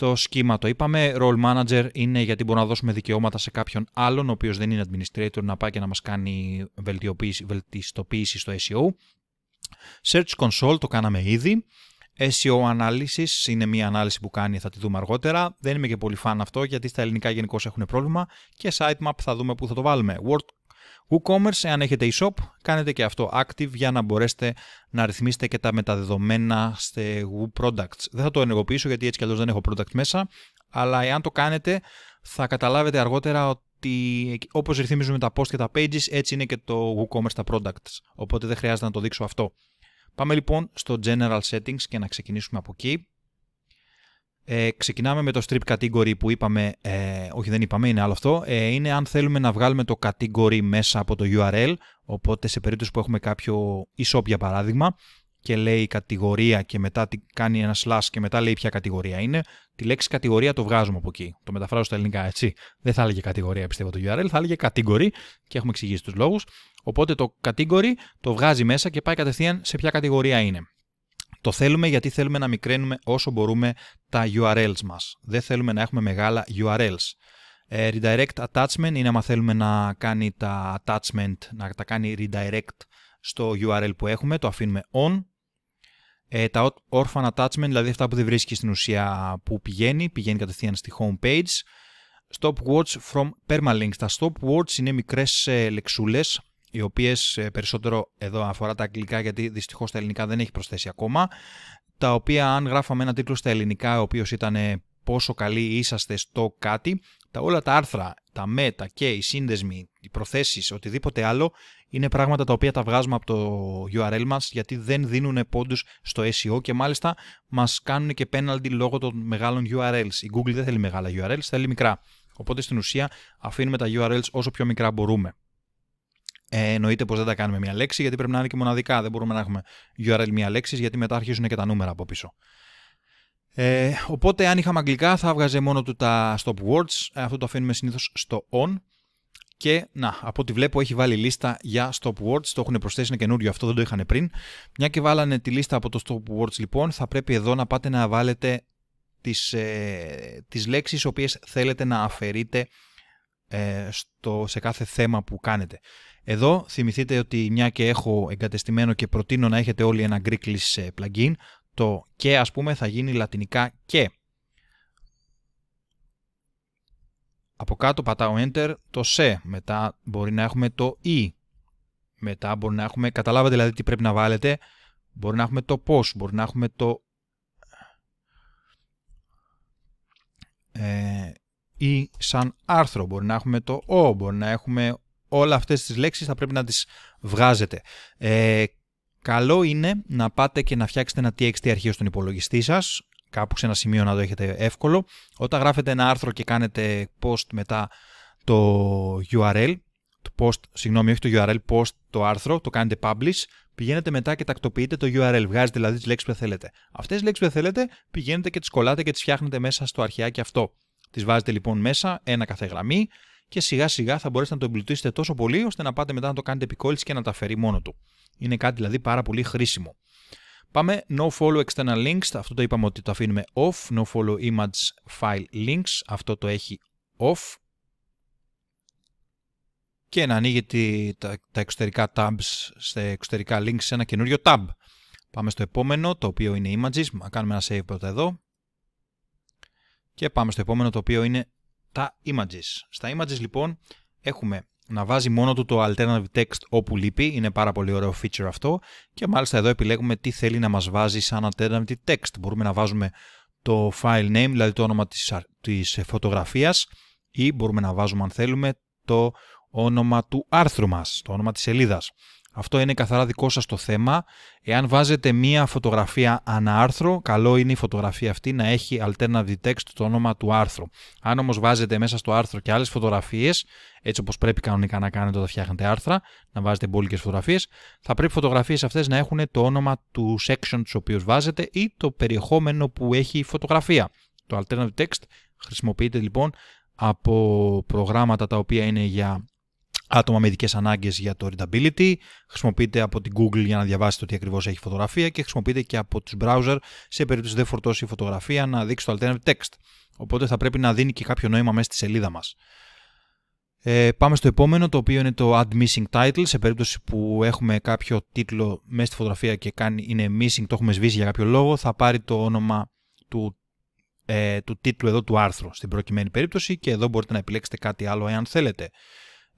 το σχήμα το είπαμε. Role manager είναι γιατί μπορούμε να δώσουμε δικαιώματα σε κάποιον άλλον, ο οποίος δεν είναι administrator, να πάει και να μας κάνει βελτιστοποίηση στο SEO. Search console το κάναμε ήδη. SEO analysis είναι μια ανάλυση που κάνει, θα τη δούμε αργότερα. Δεν είμαι και πολύ fan αυτό γιατί στα ελληνικά γενικώ έχουν πρόβλημα. Και sitemap θα δούμε πού θα το βάλουμε. Word WooCommerce, εάν έχετε e-shop, κάνετε και αυτό active για να μπορέσετε να ρυθμίσετε και τα μεταδεδομένα σε WooProducts. Δεν θα το ενεργοποιήσω γιατί έτσι κι αλλιώς δεν έχω product μέσα, αλλά εάν το κάνετε θα καταλάβετε αργότερα ότι όπως ρυθμίζουμε τα post και τα pages, έτσι είναι και το WooCommerce τα products, οπότε δεν χρειάζεται να το δείξω αυτό. Πάμε λοιπόν στο General Settings και να ξεκινήσουμε από εκεί. Ε, ξεκινάμε με το strip category που είπαμε, ε, όχι δεν είπαμε, είναι άλλο αυτό. Ε, είναι αν θέλουμε να βγάλουμε το category μέσα από το URL, οπότε σε περίπτωση που έχουμε κάποιο e-shop για παράδειγμα και λέει κατηγορία και μετά κάνει ένα slash και μετά λέει ποια κατηγορία είναι, τη λέξη κατηγορία το βγάζουμε από εκεί. Το μεταφράζω στα ελληνικά έτσι. Δεν θα έλεγε κατηγορία πιστεύω το URL, θα έλεγε category και έχουμε εξηγήσει τους λόγους. Οπότε το category το βγάζει μέσα και πάει κατευθείαν σε ποια κατηγορία είναι. Το θέλουμε γιατί θέλουμε να μικραίνουμε όσο μπορούμε τα URLs μας. Δεν θέλουμε να έχουμε μεγάλα URLs. Ε, redirect attachment είναι άμα θέλουμε να κάνει τα attachment, να τα κάνει redirect στο URL που έχουμε, το αφήνουμε on. Ε, τα orphan attachment, δηλαδή αυτά που δεν βρίσκεις στην ουσία που πηγαίνει, πηγαίνει κατευθείαν στη home page. Stop from permalinks. Τα stopwatch είναι μικρές ε, λεξούλες οι οποίες ε, περισσότερο εδώ αφορά τα αγγλικά γιατί δυστυχώς τα ελληνικά δεν έχει προσθέσει ακόμα, τα οποία αν γράφαμε ένα τίτλο στα ελληνικά ο οποίος ήταν ε, πόσο καλοί είσαστε στο κάτι, τα όλα τα άρθρα, τα με, τα και, οι σύνδεσμοι, οι προθέσεις, οτιδήποτε άλλο, είναι πράγματα τα οποία τα βγάζουμε από το URL μας γιατί δεν δίνουν πόντους στο SEO και μάλιστα μας κάνουν και penalty λόγω των μεγάλων URLs. Η Google δεν θέλει μεγάλα URLs, θέλει μικρά. Οπότε στην ουσία αφήνουμε τα URLs όσο πιο μικρά μπορούμε. Ε, εννοείται πως δεν τα κάνουμε μία λέξη, γιατί πρέπει να είναι και μοναδικά. Δεν μπορούμε να έχουμε URL μία λέξη, γιατί μετά αρχίζουν και τα νούμερα από πίσω. Ε, οπότε, αν είχαμε αγγλικά, θα βγάζε μόνο του τα stop words. Ε, αυτό το αφήνουμε συνήθως στο on. Και να, από ό,τι βλέπω έχει βάλει λίστα για stop words. Το έχουν προσθέσει ένα καινούριο, αυτό δεν το είχαν πριν. Μια και βάλανε τη λίστα από το stop words, λοιπόν, θα πρέπει εδώ να πάτε να βάλετε τις, ε, τις λέξεις οποίες θέλετε να αφαιρείτε ε, στο, σε κάθε θέμα που κάνετε. Εδώ θυμηθείτε ότι μια και έχω εγκατεστημένο και προτείνω να έχετε όλοι ένα Greeklish ε, plugin, το και ας πούμε θα γίνει λατινικά και. Από κάτω πατάω Enter το σε, μετά μπορεί να έχουμε το η, μετά μπορεί να έχουμε, καταλάβατε δηλαδή τι πρέπει να βάλετε, μπορεί να έχουμε το πώς, μπορεί να έχουμε το ε, ή σαν άρθρο, μπορεί να έχουμε το ο, μπορεί να έχουμε όλα αυτές τις λέξεις θα πρέπει να τις βγάζετε. Ε, καλό είναι να πάτε και να φτιάξετε ένα txt αρχείο στον υπολογιστή σας, κάπου σε ένα σημείο να το έχετε εύκολο. Όταν γράφετε ένα άρθρο και κάνετε post μετά το URL, το post, συγγνώμη, όχι το URL, post το άρθρο, το κάνετε publish, πηγαίνετε μετά και τακτοποιείτε το URL, βγάζετε δηλαδή τις λέξεις που θέλετε. Αυτές τις λέξεις που θέλετε πηγαίνετε και τις κολλάτε και τις φτιάχνετε μέσα στο αρχιάκι αυτό. Τις βάζετε λοιπόν μέσα, ένα κάθε γραμμή, και σιγά σιγά θα μπορέσετε να το εμπλουτίσετε τόσο πολύ ώστε να πάτε μετά να το κάνετε επικόλληση και να τα φέρει μόνο του. Είναι κάτι δηλαδή πάρα πολύ χρήσιμο. Πάμε no follow external links, αυτό το είπαμε ότι το αφήνουμε off, no follow image file links, αυτό το έχει off. Και να ανοίγετε τα, τα εξωτερικά tabs σε εξωτερικά links σε ένα καινούριο tab. Πάμε στο επόμενο, το οποίο είναι images, κάνουμε ένα save πρώτα εδώ. Και πάμε στο επόμενο, το οποίο είναι τα images. Στα images λοιπόν έχουμε να βάζει μόνο του το alternative text όπου λείπει, είναι πάρα πολύ ωραίο feature αυτό και μάλιστα εδώ επιλέγουμε τι θέλει να μας βάζει σαν alternative text. Μπορούμε να βάζουμε το file name, δηλαδή το όνομα της, της φωτογραφίας ή μπορούμε να βάζουμε αν θέλουμε το όνομα του άρθρου μας, το όνομα της σελίδας. Αυτό είναι καθαρά δικό σας το θέμα. Εάν βάζετε μία φωτογραφία ανά άρθρο, καλό είναι η φωτογραφία αυτή να έχει alternative text το όνομα του άρθρου. Αν όμως βάζετε μέσα στο άρθρο και άλλες φωτογραφίες, έτσι όπως πρέπει κανονικά να κάνετε όταν φτιάχνετε άρθρα, να βάζετε μπόλικες φωτογραφίες, θα πρέπει οι φωτογραφίες αυτές να έχουν το όνομα του section τους οποίους βάζετε ή το περιεχόμενο που έχει η φωτογραφία. Το alternative text χρησιμοποιείται λοιπόν από προγράμματα τα οποία είναι για άτομα με ειδικές ανάγκες για το readability. Χρησιμοποιείται από την Google για να διαβάσετε ότι ακριβώς έχει φωτογραφία και χρησιμοποιείται και από τους browser σε περίπτωση δεν φορτώσει η φωτογραφία να δείξει το alternative text. Οπότε θα πρέπει να δίνει και κάποιο νόημα μέσα στη σελίδα μας. Ε, πάμε στο επόμενο, το οποίο είναι το Add Missing Title. Σε περίπτωση που έχουμε κάποιο τίτλο μέσα στη φωτογραφία και κάνει, είναι missing, το έχουμε σβήσει για κάποιο λόγο, θα πάρει το όνομα του, ε, του τίτλου εδώ του άρθρου στην προκειμένη περίπτωση και εδώ μπορείτε να επιλέξετε κάτι άλλο εάν θέλετε.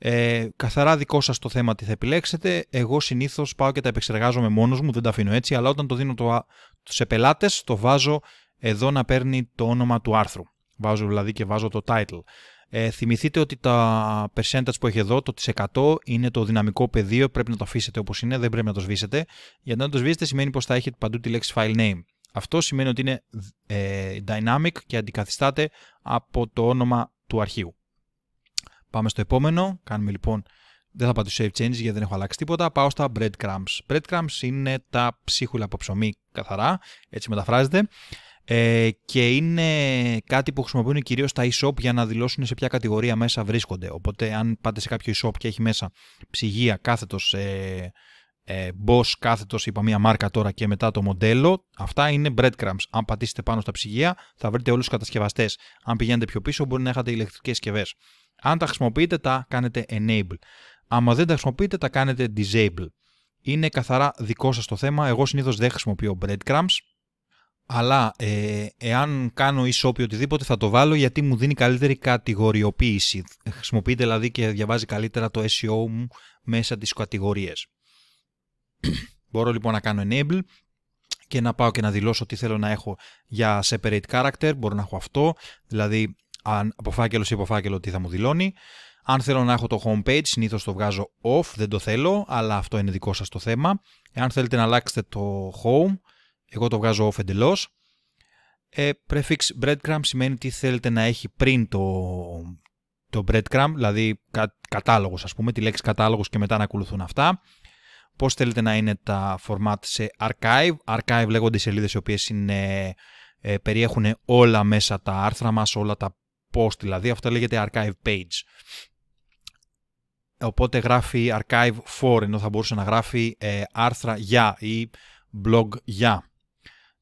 Ε, καθαρά δικό σας το θέμα τι θα επιλέξετε. Εγώ συνήθως πάω και τα επεξεργάζομαι μόνος μου, δεν τα αφήνω έτσι, αλλά όταν το δίνω το, σε πελάτες, το βάζω εδώ να παίρνει το όνομα του άρθρου. Βάζω δηλαδή και βάζω το title. Ε, θυμηθείτε ότι τα percentage που έχει εδώ, το 100 είναι το δυναμικό πεδίο, πρέπει να το αφήσετε όπως είναι, δεν πρέπει να το σβήσετε. Γιατί να το σβήσετε σημαίνει πως θα έχετε παντού τη λέξη file name. Αυτό σημαίνει ότι είναι ε, dynamic και αντικαθιστάται από το όνομα του αρχείου. Πάμε στο επόμενο. Κάνουμε λοιπόν. Δεν θα πάω του save changes γιατί δεν έχω αλλάξει τίποτα. Πάω στα breadcrumbs. Breadcrumbs είναι τα ψίχουλα από ψωμί καθαρά. Έτσι μεταφράζεται. Ε, και είναι κάτι που χρησιμοποιούν κυρίως τα e-shop για να δηλώσουν σε ποια κατηγορία μέσα βρίσκονται. Οπότε, αν πάτε σε κάποιο e-shop και έχει μέσα ψυγεία κάθετος ε, ε, boss, κάθετος είπα μία μάρκα τώρα και μετά το μοντέλο, αυτά είναι breadcrumbs. Αν πατήσετε πάνω στα ψυγεία, θα βρείτε όλους τους κατασκευαστές. Αν πηγαίνετε πιο πίσω, μπορεί να έχετε ηλεκτρικές συσκευές. Αν τα χρησιμοποιείτε, τα κάνετε enable. Άμα δεν τα χρησιμοποιείτε, τα κάνετε disable. Είναι καθαρά δικό σας το θέμα. Εγώ συνήθως δεν χρησιμοποιώ breadcrumbs. Αλλά ε, εάν κάνω e-shop ή οτιδήποτε θα το βάλω γιατί μου δίνει καλύτερη κατηγοριοποίηση. Χρησιμοποιείται δηλαδή και διαβάζει καλύτερα το SEO μου μέσα τις κατηγορίες. Μπορώ λοιπόν να κάνω enable και να πάω και να δηλώσω τι θέλω να έχω για separate character. Μπορώ να έχω αυτό, δηλαδή αν, από φάκελο σε υποφάκελο τι θα μου δηλώνει. Αν θέλω να έχω το home page συνήθως το βγάζω off, δεν το θέλω, αλλά αυτό είναι δικό σας το θέμα. Εάν θέλετε να αλλάξετε το home, εγώ το βγάζω off εντελώς. Ε, prefix breadcrumb σημαίνει τι θέλετε να έχει πριν το, το breadcrumb, δηλαδή κα, κατάλογος ας πούμε, τη λέξη κατάλογος και μετά να ακολουθούν αυτά. Πώς θέλετε να είναι τα format σε archive. Archive λέγονται οι σελίδες οι οποίες ε, περιέχουν όλα μέσα τα άρθρα μας, όλα τα post, δηλαδή αυτό λέγεται archive page. Οπότε γράφει archive for, ενώ θα μπορούσε να γράφει ε, άρθρα για ή blog για.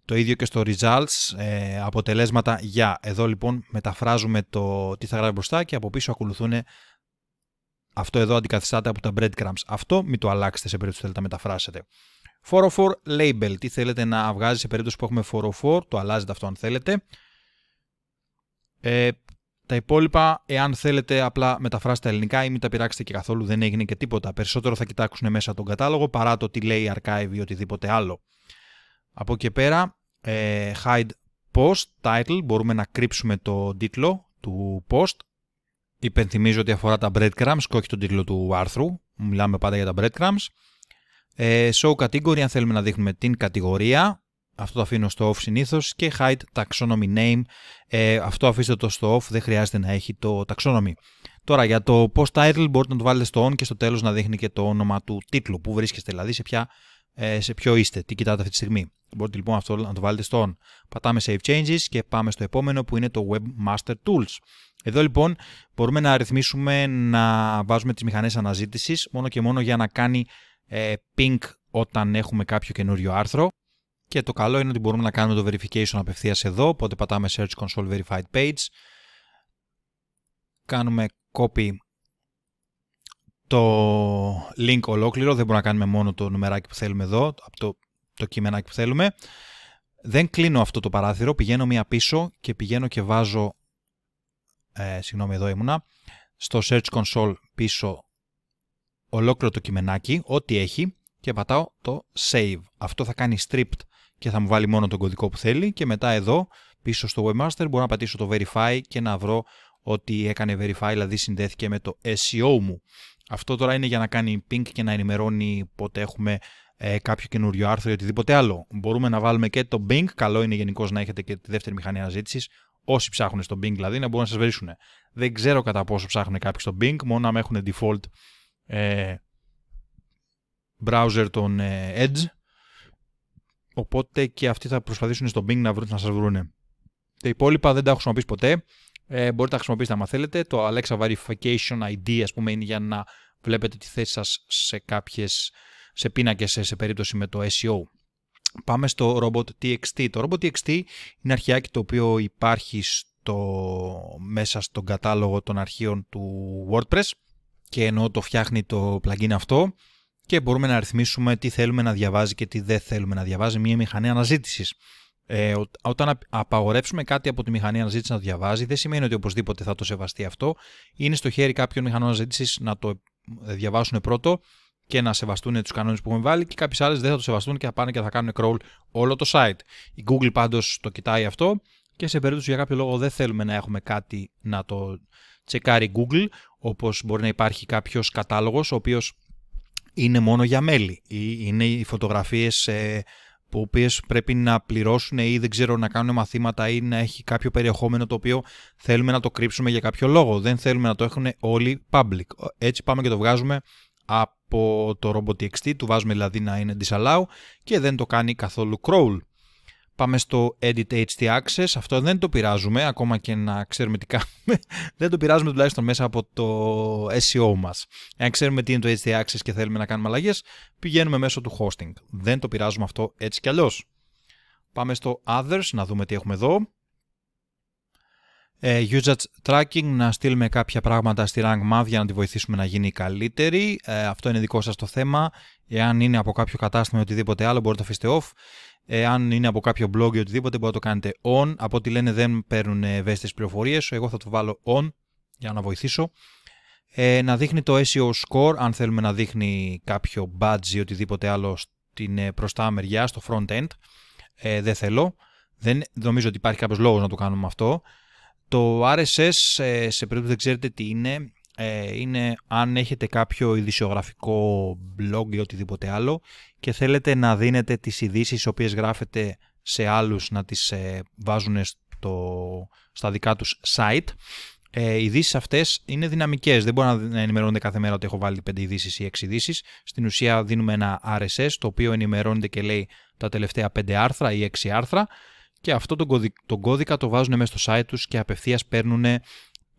Το ίδιο και στο results, ε, αποτελέσματα για. Εδώ λοιπόν μεταφράζουμε το τι θα γράφει μπροστά και από πίσω ακολουθούν αυτό εδώ αντικαθιστάται από τα breadcrumbs. Αυτό μην το αλλάξετε σε περίπτωση που θέλετε να μεταφράσετε. 404 label, τι θέλετε να βγάζει σε περίπτωση που έχουμε 404, το αλλάζετε αυτό αν θέλετε. Ε, τα υπόλοιπα, εάν θέλετε, απλά μεταφράστε ελληνικά ή μην τα πειράξετε και καθόλου, δεν έγινε και τίποτα. Περισσότερο θα κοιτάξουν μέσα τον κατάλογο παρά το τι λέει archive ή οτιδήποτε άλλο. Από εκεί πέρα, ε, hide post, title, μπορούμε να κρύψουμε το τίτλο του post. Υπενθυμίζω ότι αφορά τα breadcrumbs και όχι τον τίτλο του άρθρου. Μιλάμε πάντα για τα breadcrumbs. Ε, show category, αν θέλουμε να δείχνουμε την κατηγορία. Αυτό το αφήνω στο off συνήθως και hide taxonomy name. Ε, αυτό αφήστε το στο off, δεν χρειάζεται να έχει το taxonomy. Τώρα για το post title μπορείτε να το βάλετε στο on και στο τέλος να δείχνει και το όνομα του τίτλου, που βρίσκεστε δηλαδή, σε, ποια, ε, σε ποιο είστε, τι κοιτάτε αυτή τη στιγμή. Μπορείτε λοιπόν αυτό να το βάλετε στο on. Πατάμε save changes και πάμε στο επόμενο που είναι το webmaster tools. Εδώ λοιπόν μπορούμε να αριθμίσουμε να βάζουμε τις μηχανές αναζήτησης μόνο και μόνο για να κάνει ε, pink όταν έχουμε κάποιο καινούριο άρθρο. Και το καλό είναι ότι μπορούμε να κάνουμε το verification απευθείας εδώ, οπότε πατάμε Search Console Verified Page. Κάνουμε copy το link ολόκληρο, δεν μπορούμε να κάνουμε μόνο το νομεράκι που θέλουμε εδώ, από το, το κείμενάκι που θέλουμε. Δεν κλείνω αυτό το παράθυρο, πηγαίνω μία πίσω και πηγαίνω και βάζω, ε, συγγνώμη εδώ ήμουνα, στο Search Console πίσω ολόκληρο το κειμενάκι, ό,τι έχει και πατάω το Save. Αυτό θα κάνει stripped και θα μου βάλει μόνο τον κωδικό που θέλει και μετά εδώ πίσω στο webmaster μπορώ να πατήσω το verify και να βρω ότι έκανε verify, δηλαδή συνδέθηκε με το SEO μου. Αυτό τώρα είναι για να κάνει ping και να ενημερώνει πότε έχουμε ε, κάποιο καινούριο άρθρο ή οτιδήποτε άλλο. Μπορούμε να βάλουμε και το Bing. Καλό είναι γενικώς να έχετε και τη δεύτερη μηχανή αναζήτησης. Όσοι ψάχνουν στο Bing δηλαδή να μπορούν να σας βρίσκουν. Δεν ξέρω κατά πόσο ψάχνουν κάποιοι στο Bing, μόνο αν έχουν default ε, browser τον ε, Edge Οπότε και αυτοί θα προσπαθήσουν στο Bing να, βρουν, να σας βρούνε. Τα υπόλοιπα δεν τα έχω χρησιμοποιήσει ποτέ. Ε, μπορείτε να χρησιμοποιήσετε άμα θέλετε. Το Alexa Verification ID ας πούμε είναι για να βλέπετε τη θέση σας σε κάποιες σε πίνακες σε, σε περίπτωση με το SEO. Πάμε στο Robot TXT. Το Robot TXT είναι αρχιάκι το οποίο υπάρχει στο, μέσα στον κατάλογο των αρχείων του WordPress και ενώ το φτιάχνει το plugin αυτό και μπορούμε να αριθμίσουμε τι θέλουμε να διαβάζει και τι δεν θέλουμε να διαβάζει μια μηχανή αναζήτησης. Ε, όταν απαγορεύσουμε κάτι από τη μηχανή αναζήτησης να το διαβάζει, δεν σημαίνει ότι οπωσδήποτε θα το σεβαστεί αυτό. Είναι στο χέρι κάποιων μηχανών αναζήτησης να το ε, διαβάσουν πρώτο και να σεβαστούν τους κανόνες που έχουμε βάλει και κάποιες άλλες δεν θα το σεβαστούν και θα πάνε και θα κάνουν crawl όλο το site. Η Google πάντως το κοιτάει αυτό και σε περίπτωση για κάποιο λόγο δεν θέλουμε να έχουμε κάτι να το τσεκάρει Google, όπως μπορεί να υπάρχει κάποιος κατάλογος ο οποίος είναι μόνο για μέλη είναι οι φωτογραφίες ε, που οποίες πρέπει να πληρώσουν ή δεν ξέρω να κάνουν μαθήματα ή να έχει κάποιο περιεχόμενο το οποίο θέλουμε να το κρύψουμε για κάποιο λόγο. Δεν θέλουμε να το έχουν όλοι public. Έτσι πάμε και το βγάζουμε από το robot.txt, του βάζουμε δηλαδή να είναι disallow και δεν το κάνει καθόλου crawl. Πάμε στο Edit HT Access. Αυτό δεν το πειράζουμε, ακόμα και να ξέρουμε τι κάνουμε. δεν το πειράζουμε τουλάχιστον μέσα από το SEO μας. Εάν ξέρουμε τι είναι το HT Access και θέλουμε να κάνουμε αλλαγές, πηγαίνουμε μέσω του hosting. Δεν το πειράζουμε αυτό έτσι κι αλλιώς. Πάμε στο Others να δούμε τι έχουμε εδώ. Ε, usage tracking, να στείλουμε κάποια πράγματα στη Rank Math για να τη βοηθήσουμε να γίνει καλύτερη. Ε, αυτό είναι δικό σας το θέμα. Εάν είναι από κάποιο κατάστημα ή οτιδήποτε άλλο μπορείτε να αφήσετε off. Ε, αν είναι από κάποιο blog ή οτιδήποτε, μπορείτε να το κάνετε on. Από ό,τι λένε δεν παίρνουν ευαίσθητες πληροφορίες. Εγώ θα το βάλω on για να βοηθήσω. Ε, να δείχνει το SEO score, αν θέλουμε να δείχνει κάποιο badge ή οτιδήποτε άλλο στην ε, προστά μεριά, στο front end. Ε, δεν θέλω. Δεν νομίζω ότι υπάρχει κάποιος λόγος να το κάνουμε αυτό. Το RSS, ε, σε περίπτωση που δεν ξέρετε τι είναι, ε, είναι αν έχετε κάποιο ειδησιογραφικό blog ή οτιδήποτε άλλο και θέλετε να δίνετε τις ειδήσεις οι οποίες γράφετε σε άλλους να τις ε, βάζουν στο, στα δικά τους site. Ε, οι ειδήσεις αυτές είναι δυναμικές. Δεν μπορεί να ενημερώνονται κάθε μέρα ότι έχω βάλει 5 ειδήσεις ή 6 ειδήσεις. Στην ουσία δίνουμε ένα RSS το οποίο ενημερώνεται και λέει τα τελευταία 5 άρθρα ή 6 άρθρα. Και αυτό τον κώδικα, τον κώδικα το βάζουν μέσα στο site τους και απευθείας παίρνουν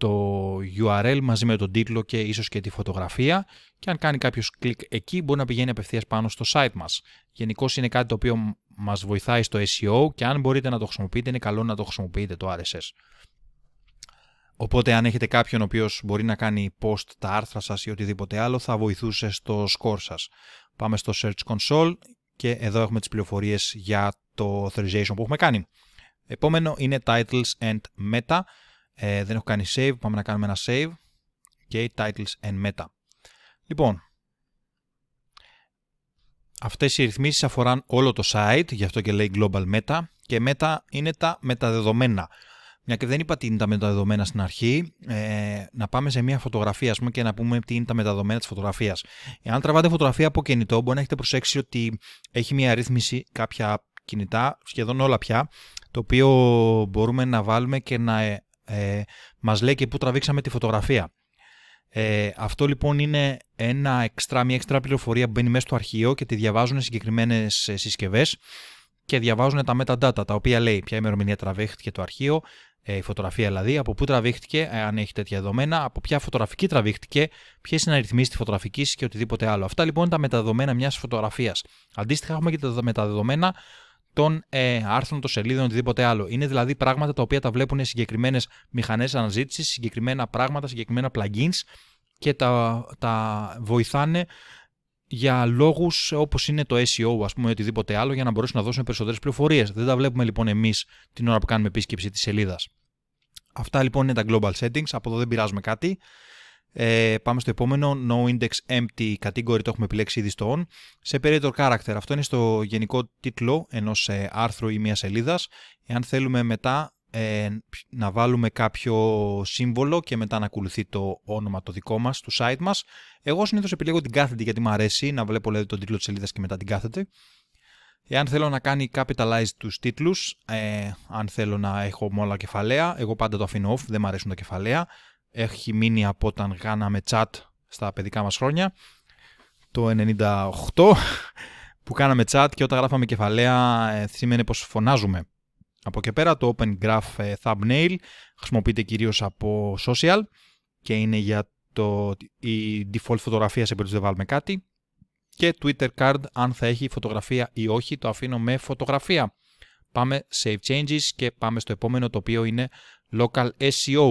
το URL μαζί με τον τίτλο και ίσως και τη φωτογραφία και αν κάνει κάποιος κλικ εκεί μπορεί να πηγαίνει απευθείας πάνω στο site μας. Γενικώς είναι κάτι το οποίο μας βοηθάει στο SEO και αν μπορείτε να το χρησιμοποιείτε είναι καλό να το χρησιμοποιείτε το RSS. Οπότε αν έχετε κάποιον ο οποίος μπορεί να κάνει post τα άρθρα σας ή οτιδήποτε άλλο θα βοηθούσε στο score σας. Πάμε στο Search Console και εδώ έχουμε τις πληροφορίες για το authorization που έχουμε κάνει. Επόμενο είναι Titles and Meta. Ε, δεν έχω κάνει save, πάμε να κάνουμε ένα save. Και titles and meta. Λοιπόν, αυτές οι ρυθμίσεις αφοράν όλο το site, γι' αυτό και λέει global meta. Και meta είναι τα μεταδεδομένα. Μια και δεν είπα τι είναι τα μεταδεδομένα στην αρχή, ε, να πάμε σε μια φωτογραφία ας πούμε, και να πούμε τι είναι τα μεταδεδομένα της φωτογραφίας. Εάν τραβάτε φωτογραφία από κινητό, μπορεί να έχετε προσέξει ότι έχει μια ρύθμιση κάποια κινητά, σχεδόν όλα πια, το οποίο μπορούμε να βάλουμε και να ε, ε, μας λέει και πού τραβήξαμε τη φωτογραφία. Ε, αυτό λοιπόν είναι ένα εξτρά, μια εξτρά πληροφορία που μπαίνει μέσα στο αρχείο και τη διαβάζουν συγκεκριμένες ε, συσκευές και διαβάζουν τα metadata, τα οποία λέει ποια ημερομηνία τραβήχτηκε το αρχείο, ε, η φωτογραφία δηλαδή, από πού τραβήχτηκε, ε, αν έχει τέτοια δεδομένα, από ποια φωτογραφική τραβήχτηκε, ποιες είναι αριθμίσει τη φωτογραφική και οτιδήποτε άλλο. Αυτά λοιπόν είναι τα μεταδεδομένα μιας φωτογραφίας. Αντίστοιχα, έχουμε και τα μεταδεδομένα των ε, άρθρων, των σελίδων, οτιδήποτε άλλο. Είναι δηλαδή πράγματα τα οποία τα βλέπουν συγκεκριμένες μηχανές αναζήτησης, συγκεκριμένα πράγματα, συγκεκριμένα plugins και τα, τα βοηθάνε για λόγους όπως είναι το SEO, ας πούμε, οτιδήποτε άλλο, για να μπορέσουν να δώσουν περισσότερες πληροφορίες. Δεν τα βλέπουμε λοιπόν εμείς την ώρα που κάνουμε επίσκεψη της σελίδας. Αυτά λοιπόν είναι τα global settings. Από εδώ δεν πειράζουμε κάτι. Ε, πάμε στο επόμενο. No index empty category το έχουμε επιλέξει ήδη στο on. Separator character. Αυτό είναι στο γενικό τίτλο ενός ε, άρθρου ή μιας σελίδας. Εάν θέλουμε μετά ε, να βάλουμε κάποιο σύμβολο και μετά να ακολουθεί το όνομα το δικό μας του site μας. Εγώ συνήθως επιλέγω την κάθετη γιατί μου αρέσει να βλέπω δηλαδή, τον τίτλο της σελίδας και μετά την κάθετη. Εάν θέλω να κάνει capitalize τους τίτλους, ε, αν θέλω να έχω μόνο κεφαλαία, εγώ πάντα το αφήνω off, δεν μου αρέσουν τα κεφαλαία έχει μείνει από όταν κάναμε chat στα παιδικά μας χρόνια, το 98 που κάναμε chat και όταν γράφαμε κεφαλαία ε, σημαίνει πως φωνάζουμε. Από και πέρα το Open Graph ε, Thumbnail χρησιμοποιείται κυρίως από social και είναι για το, η default φωτογραφία σε περίπτωση δεν βάλουμε κάτι και Twitter card αν θα έχει φωτογραφία ή όχι το αφήνω με φωτογραφία. Πάμε Save Changes και πάμε στο επόμενο το οποίο είναι Local SEO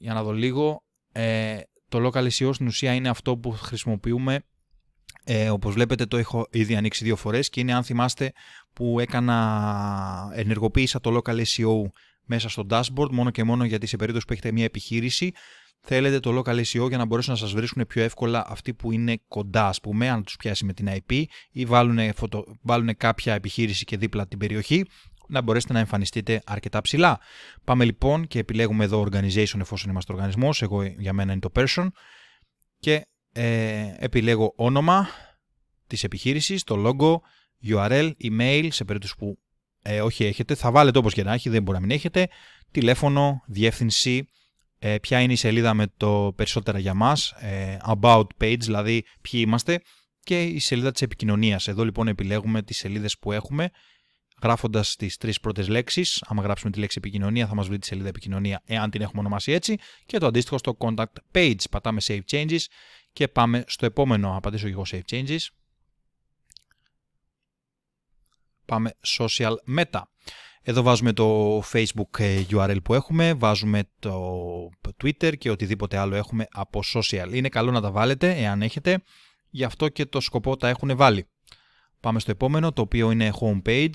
για να δω λίγο, ε, το local SEO στην ουσία είναι αυτό που χρησιμοποιούμε ε, όπως βλέπετε το έχω ήδη ανοίξει δύο φορές και είναι αν θυμάστε που έκανα, ενεργοποίησα το local SEO μέσα στο dashboard μόνο και μόνο γιατί σε περίπτωση που έχετε μια επιχείρηση θέλετε το local SEO για να μπορέσουν να σας βρίσκουν πιο εύκολα αυτοί που είναι κοντά ας πούμε αν τους πιάσει με την IP ή βάλουν κάποια επιχείρηση και δίπλα την περιοχή να μπορέσετε να εμφανιστείτε αρκετά ψηλά. Πάμε λοιπόν και επιλέγουμε εδώ organization εφόσον είμαστε οργανισμός, εγώ για μένα είναι το person και ε, επιλέγω όνομα της επιχείρησης, το logo, URL, email σε περίπτωση που ε, όχι έχετε, θα βάλετε όπως και να έχει, δεν μπορεί να μην έχετε, τηλέφωνο, διεύθυνση, ε, ποια είναι η σελίδα με το περισσότερα για μας, ε, about page, δηλαδή ποιοι είμαστε και η σελίδα της επικοινωνίας. Εδώ λοιπόν επιλέγουμε τις σελίδες που έχουμε γράφοντας τις τρεις πρώτες λέξεις. Άμα γράψουμε τη λέξη επικοινωνία, θα μας βρει τη σελίδα επικοινωνία, εάν την έχουμε ονομάσει έτσι. Και το αντίστοιχο στο contact page. Πατάμε save changes και πάμε στο επόμενο. Απαντήσω και εγώ save changes. Πάμε social meta. Εδώ βάζουμε το facebook ε, URL που έχουμε, βάζουμε το twitter και οτιδήποτε άλλο έχουμε από social. Είναι καλό να τα βάλετε εάν έχετε, γι' αυτό και το σκοπό τα έχουν βάλει. Πάμε στο επόμενο, το οποίο είναι homepage.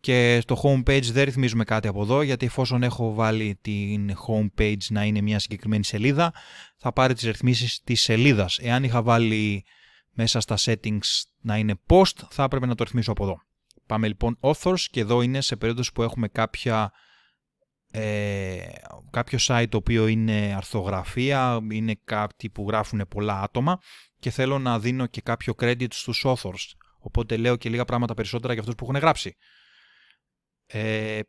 Και στο homepage δεν ρυθμίζουμε κάτι από εδώ, γιατί εφόσον έχω βάλει την homepage να είναι μια συγκεκριμένη σελίδα, θα πάρει τις ρυθμίσεις της σελίδας. Εάν είχα βάλει μέσα στα settings να είναι post, θα έπρεπε να το ρυθμίσω από εδώ. Πάμε λοιπόν authors και εδώ είναι σε περίπτωση που έχουμε κάποια, ε, κάποιο site το οποίο είναι αρθογραφία, είναι κάτι που γράφουν πολλά άτομα και θέλω να δίνω και κάποιο credit στους authors. Οπότε λέω και λίγα πράγματα περισσότερα για αυτούς που έχουν γράψει. Ε,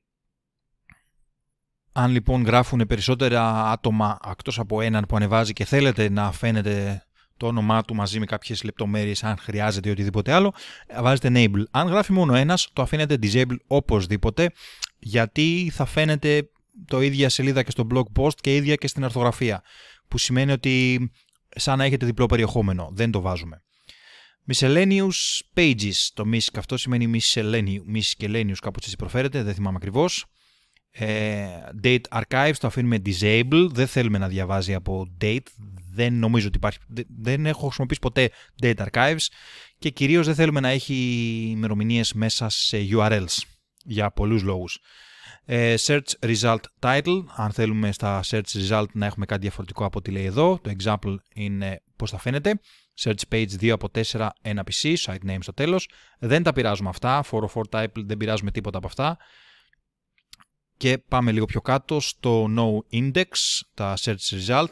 αν λοιπόν γράφουν περισσότερα άτομα εκτός από έναν που ανεβάζει και θέλετε να φαίνεται το όνομά του μαζί με κάποιες λεπτομέρειες... αν χρειάζεται ή οτιδήποτε άλλο, βάζετε enable. Αν γράφει μόνο ένας... το αφήνετε disable οπωσδήποτε, γιατί θα φαίνεται το ίδια σελίδα και στο blog post και ίδια και στην αρθογραφία. Που σημαίνει ότι σαν να έχετε διπλό περιεχόμενο. Δεν το βάζουμε. Miscellaneous pages. Το MISC, αυτό σημαίνει miscellaneous, miscellaneous κάπως έτσι προφέρεται, δεν θυμάμαι ακριβώς. Ε, date archives το αφήνουμε disable, δεν θέλουμε να διαβάζει από date, δεν νομίζω ότι υπάρχει, δεν έχω χρησιμοποιήσει ποτέ date archives και κυρίως δεν θέλουμε να έχει ημερομηνίες μέσα σε URLs για πολλούς λόγους. Ε, search result title, αν θέλουμε στα search result να έχουμε κάτι διαφορετικό από ό,τι λέει εδώ, το example είναι πώς θα φαίνεται, search page 2 από 4, ένα PC, site name στο τέλος, δεν τα πειράζουμε αυτά, 404 title, δεν πειράζουμε τίποτα από αυτά, και πάμε λίγο πιο κάτω στο no index, τα search result,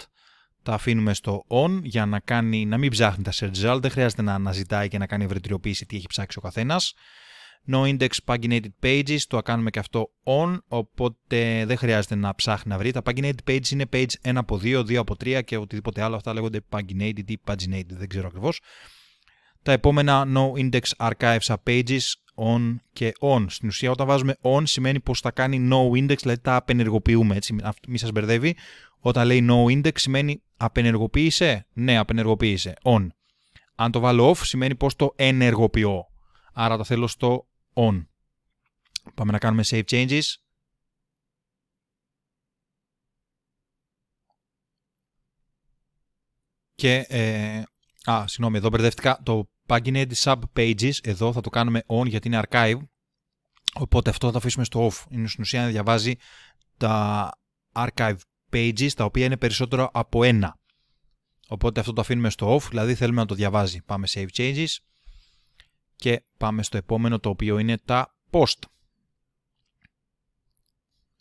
τα αφήνουμε στο on για να, κάνει, να μην ψάχνει τα search result, δεν χρειάζεται να αναζητάει και να κάνει ευρετηριοποίηση τι έχει ψάξει ο καθένας. No index paginated pages, το κάνουμε και αυτό on, οπότε δεν χρειάζεται να ψάχνει να βρει. Τα paginated pages είναι page 1 από 2, 2 από 3 και οτιδήποτε άλλο. Αυτά λέγονται paginated ή paginated, δεν ξέρω ακριβώς. Τα επόμενα no index archives pages, on και on. Στην ουσία όταν βάζουμε on σημαίνει πως θα κάνει no index, δηλαδή τα απενεργοποιούμε, έτσι, μη σας μπερδεύει. Όταν λέει no index σημαίνει απενεργοποίησε, ναι απενεργοποίησε, on. Αν το βάλω off σημαίνει πως το ενεργοποιώ. Άρα το θέλω στο on. Πάμε να κάνουμε save changes. Και, ε, α, συγγνώμη, εδώ μπερδεύτηκα. Το paginated sub pages, εδώ θα το κάνουμε on γιατί είναι archive. Οπότε αυτό θα το αφήσουμε στο off. Είναι στην ουσία να διαβάζει τα archive pages, τα οποία είναι περισσότερο από ένα. Οπότε αυτό το αφήνουμε στο off, δηλαδή θέλουμε να το διαβάζει. Πάμε save changes και πάμε στο επόμενο το οποίο είναι τα post.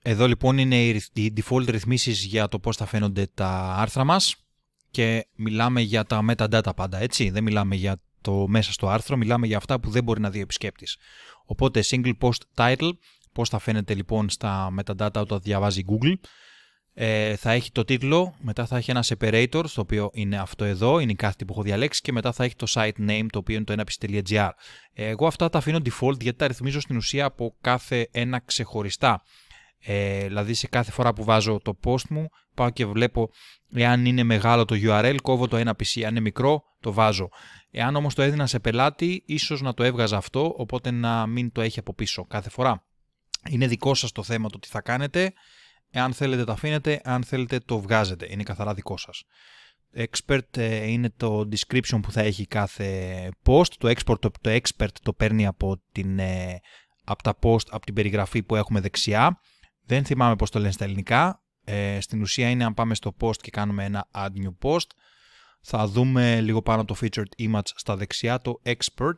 Εδώ λοιπόν είναι οι default ρυθμίσεις για το πώς θα φαίνονται τα άρθρα μας και μιλάμε για τα metadata πάντα, έτσι. Δεν μιλάμε για το μέσα στο άρθρο, μιλάμε για αυτά που δεν μπορεί να δει ο επισκέπτης. Οπότε single post title, πώς θα φαίνεται λοιπόν στα metadata όταν διαβάζει Google ε, θα έχει το τίτλο, μετά θα έχει ένας separator, το οποίο είναι αυτό εδώ, είναι η κάθετη που έχω διαλέξει και μετά θα έχει το site name, το οποίο είναι το 1pc.gr. Ε, εγώ αυτά τα αφήνω default γιατί τα αριθμίζω στην ουσία από κάθε ένα ξεχωριστά. Ε, δηλαδή σε κάθε φορά που βάζω το post μου, πάω και βλέπω εάν είναι μεγάλο το URL, κόβω το 1pc, αν είναι μικρό, το βάζω. Εάν όμως το έδινα σε πελάτη, ίσως να το έβγαζα αυτό, οπότε να μην το έχει από πίσω κάθε φορά. Είναι δικό σας το θέμα το τι θα κάνετε. Εάν θέλετε το αφήνετε, αν θέλετε το βγάζετε. Είναι καθαρά δικό σας. Expert ε, είναι το description που θα έχει κάθε post. Το export, το, expert το παίρνει από, την, ε, από τα post, από την περιγραφή που έχουμε δεξιά. Δεν θυμάμαι πώς το λένε στα ελληνικά. Ε, στην ουσία είναι αν πάμε στο post και κάνουμε ένα add new post. Θα δούμε λίγο πάνω το featured image στα δεξιά, το expert.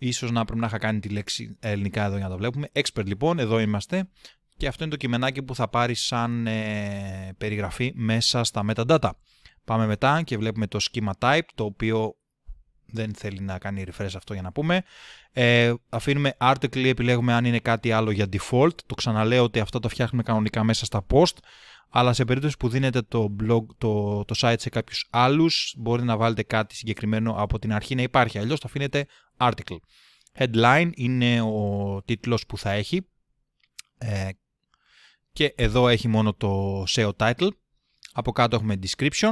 Ίσως να πρέπει να είχα κάνει τη λέξη ελληνικά εδώ για να το βλέπουμε. Expert λοιπόν, εδώ είμαστε και αυτό είναι το κειμενάκι που θα πάρει σαν ε, περιγραφή μέσα στα metadata. Πάμε μετά και βλέπουμε το schema type, το οποίο δεν θέλει να κάνει refresh αυτό για να πούμε. Ε, αφήνουμε article, επιλέγουμε αν είναι κάτι άλλο για default. Το ξαναλέω ότι αυτό το φτιάχνουμε κανονικά μέσα στα post. Αλλά σε περίπτωση που δίνετε το, blog, το, το site σε κάποιους άλλους, μπορείτε να βάλετε κάτι συγκεκριμένο από την αρχή να υπάρχει. Αλλιώς το αφήνετε article. Headline είναι ο τίτλος που θα έχει. Ε, και εδώ έχει μόνο το SEO title. Από κάτω έχουμε description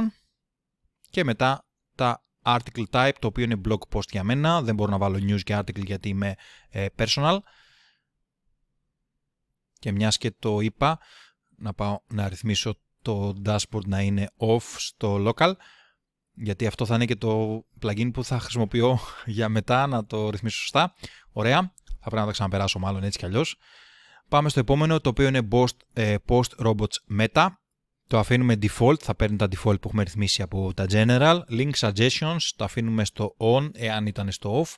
και μετά τα article type το οποίο είναι blog post για μένα. Δεν μπορώ να βάλω news και article γιατί είμαι ε, personal. Και μιας και το είπα να πάω να ρυθμίσω το dashboard να είναι off στο local γιατί αυτό θα είναι και το plugin που θα χρησιμοποιώ για μετά να το ρυθμίσω σωστά. Ωραία. Θα πρέπει να τα ξαναπεράσω μάλλον έτσι κι αλλιώς. Πάμε στο επόμενο, το οποίο είναι Post, ε, post Robots Meta. Το αφήνουμε default, θα παίρνει τα default που έχουμε ρυθμίσει από τα general. Link suggestions, το αφήνουμε στο on, εάν ήταν στο off.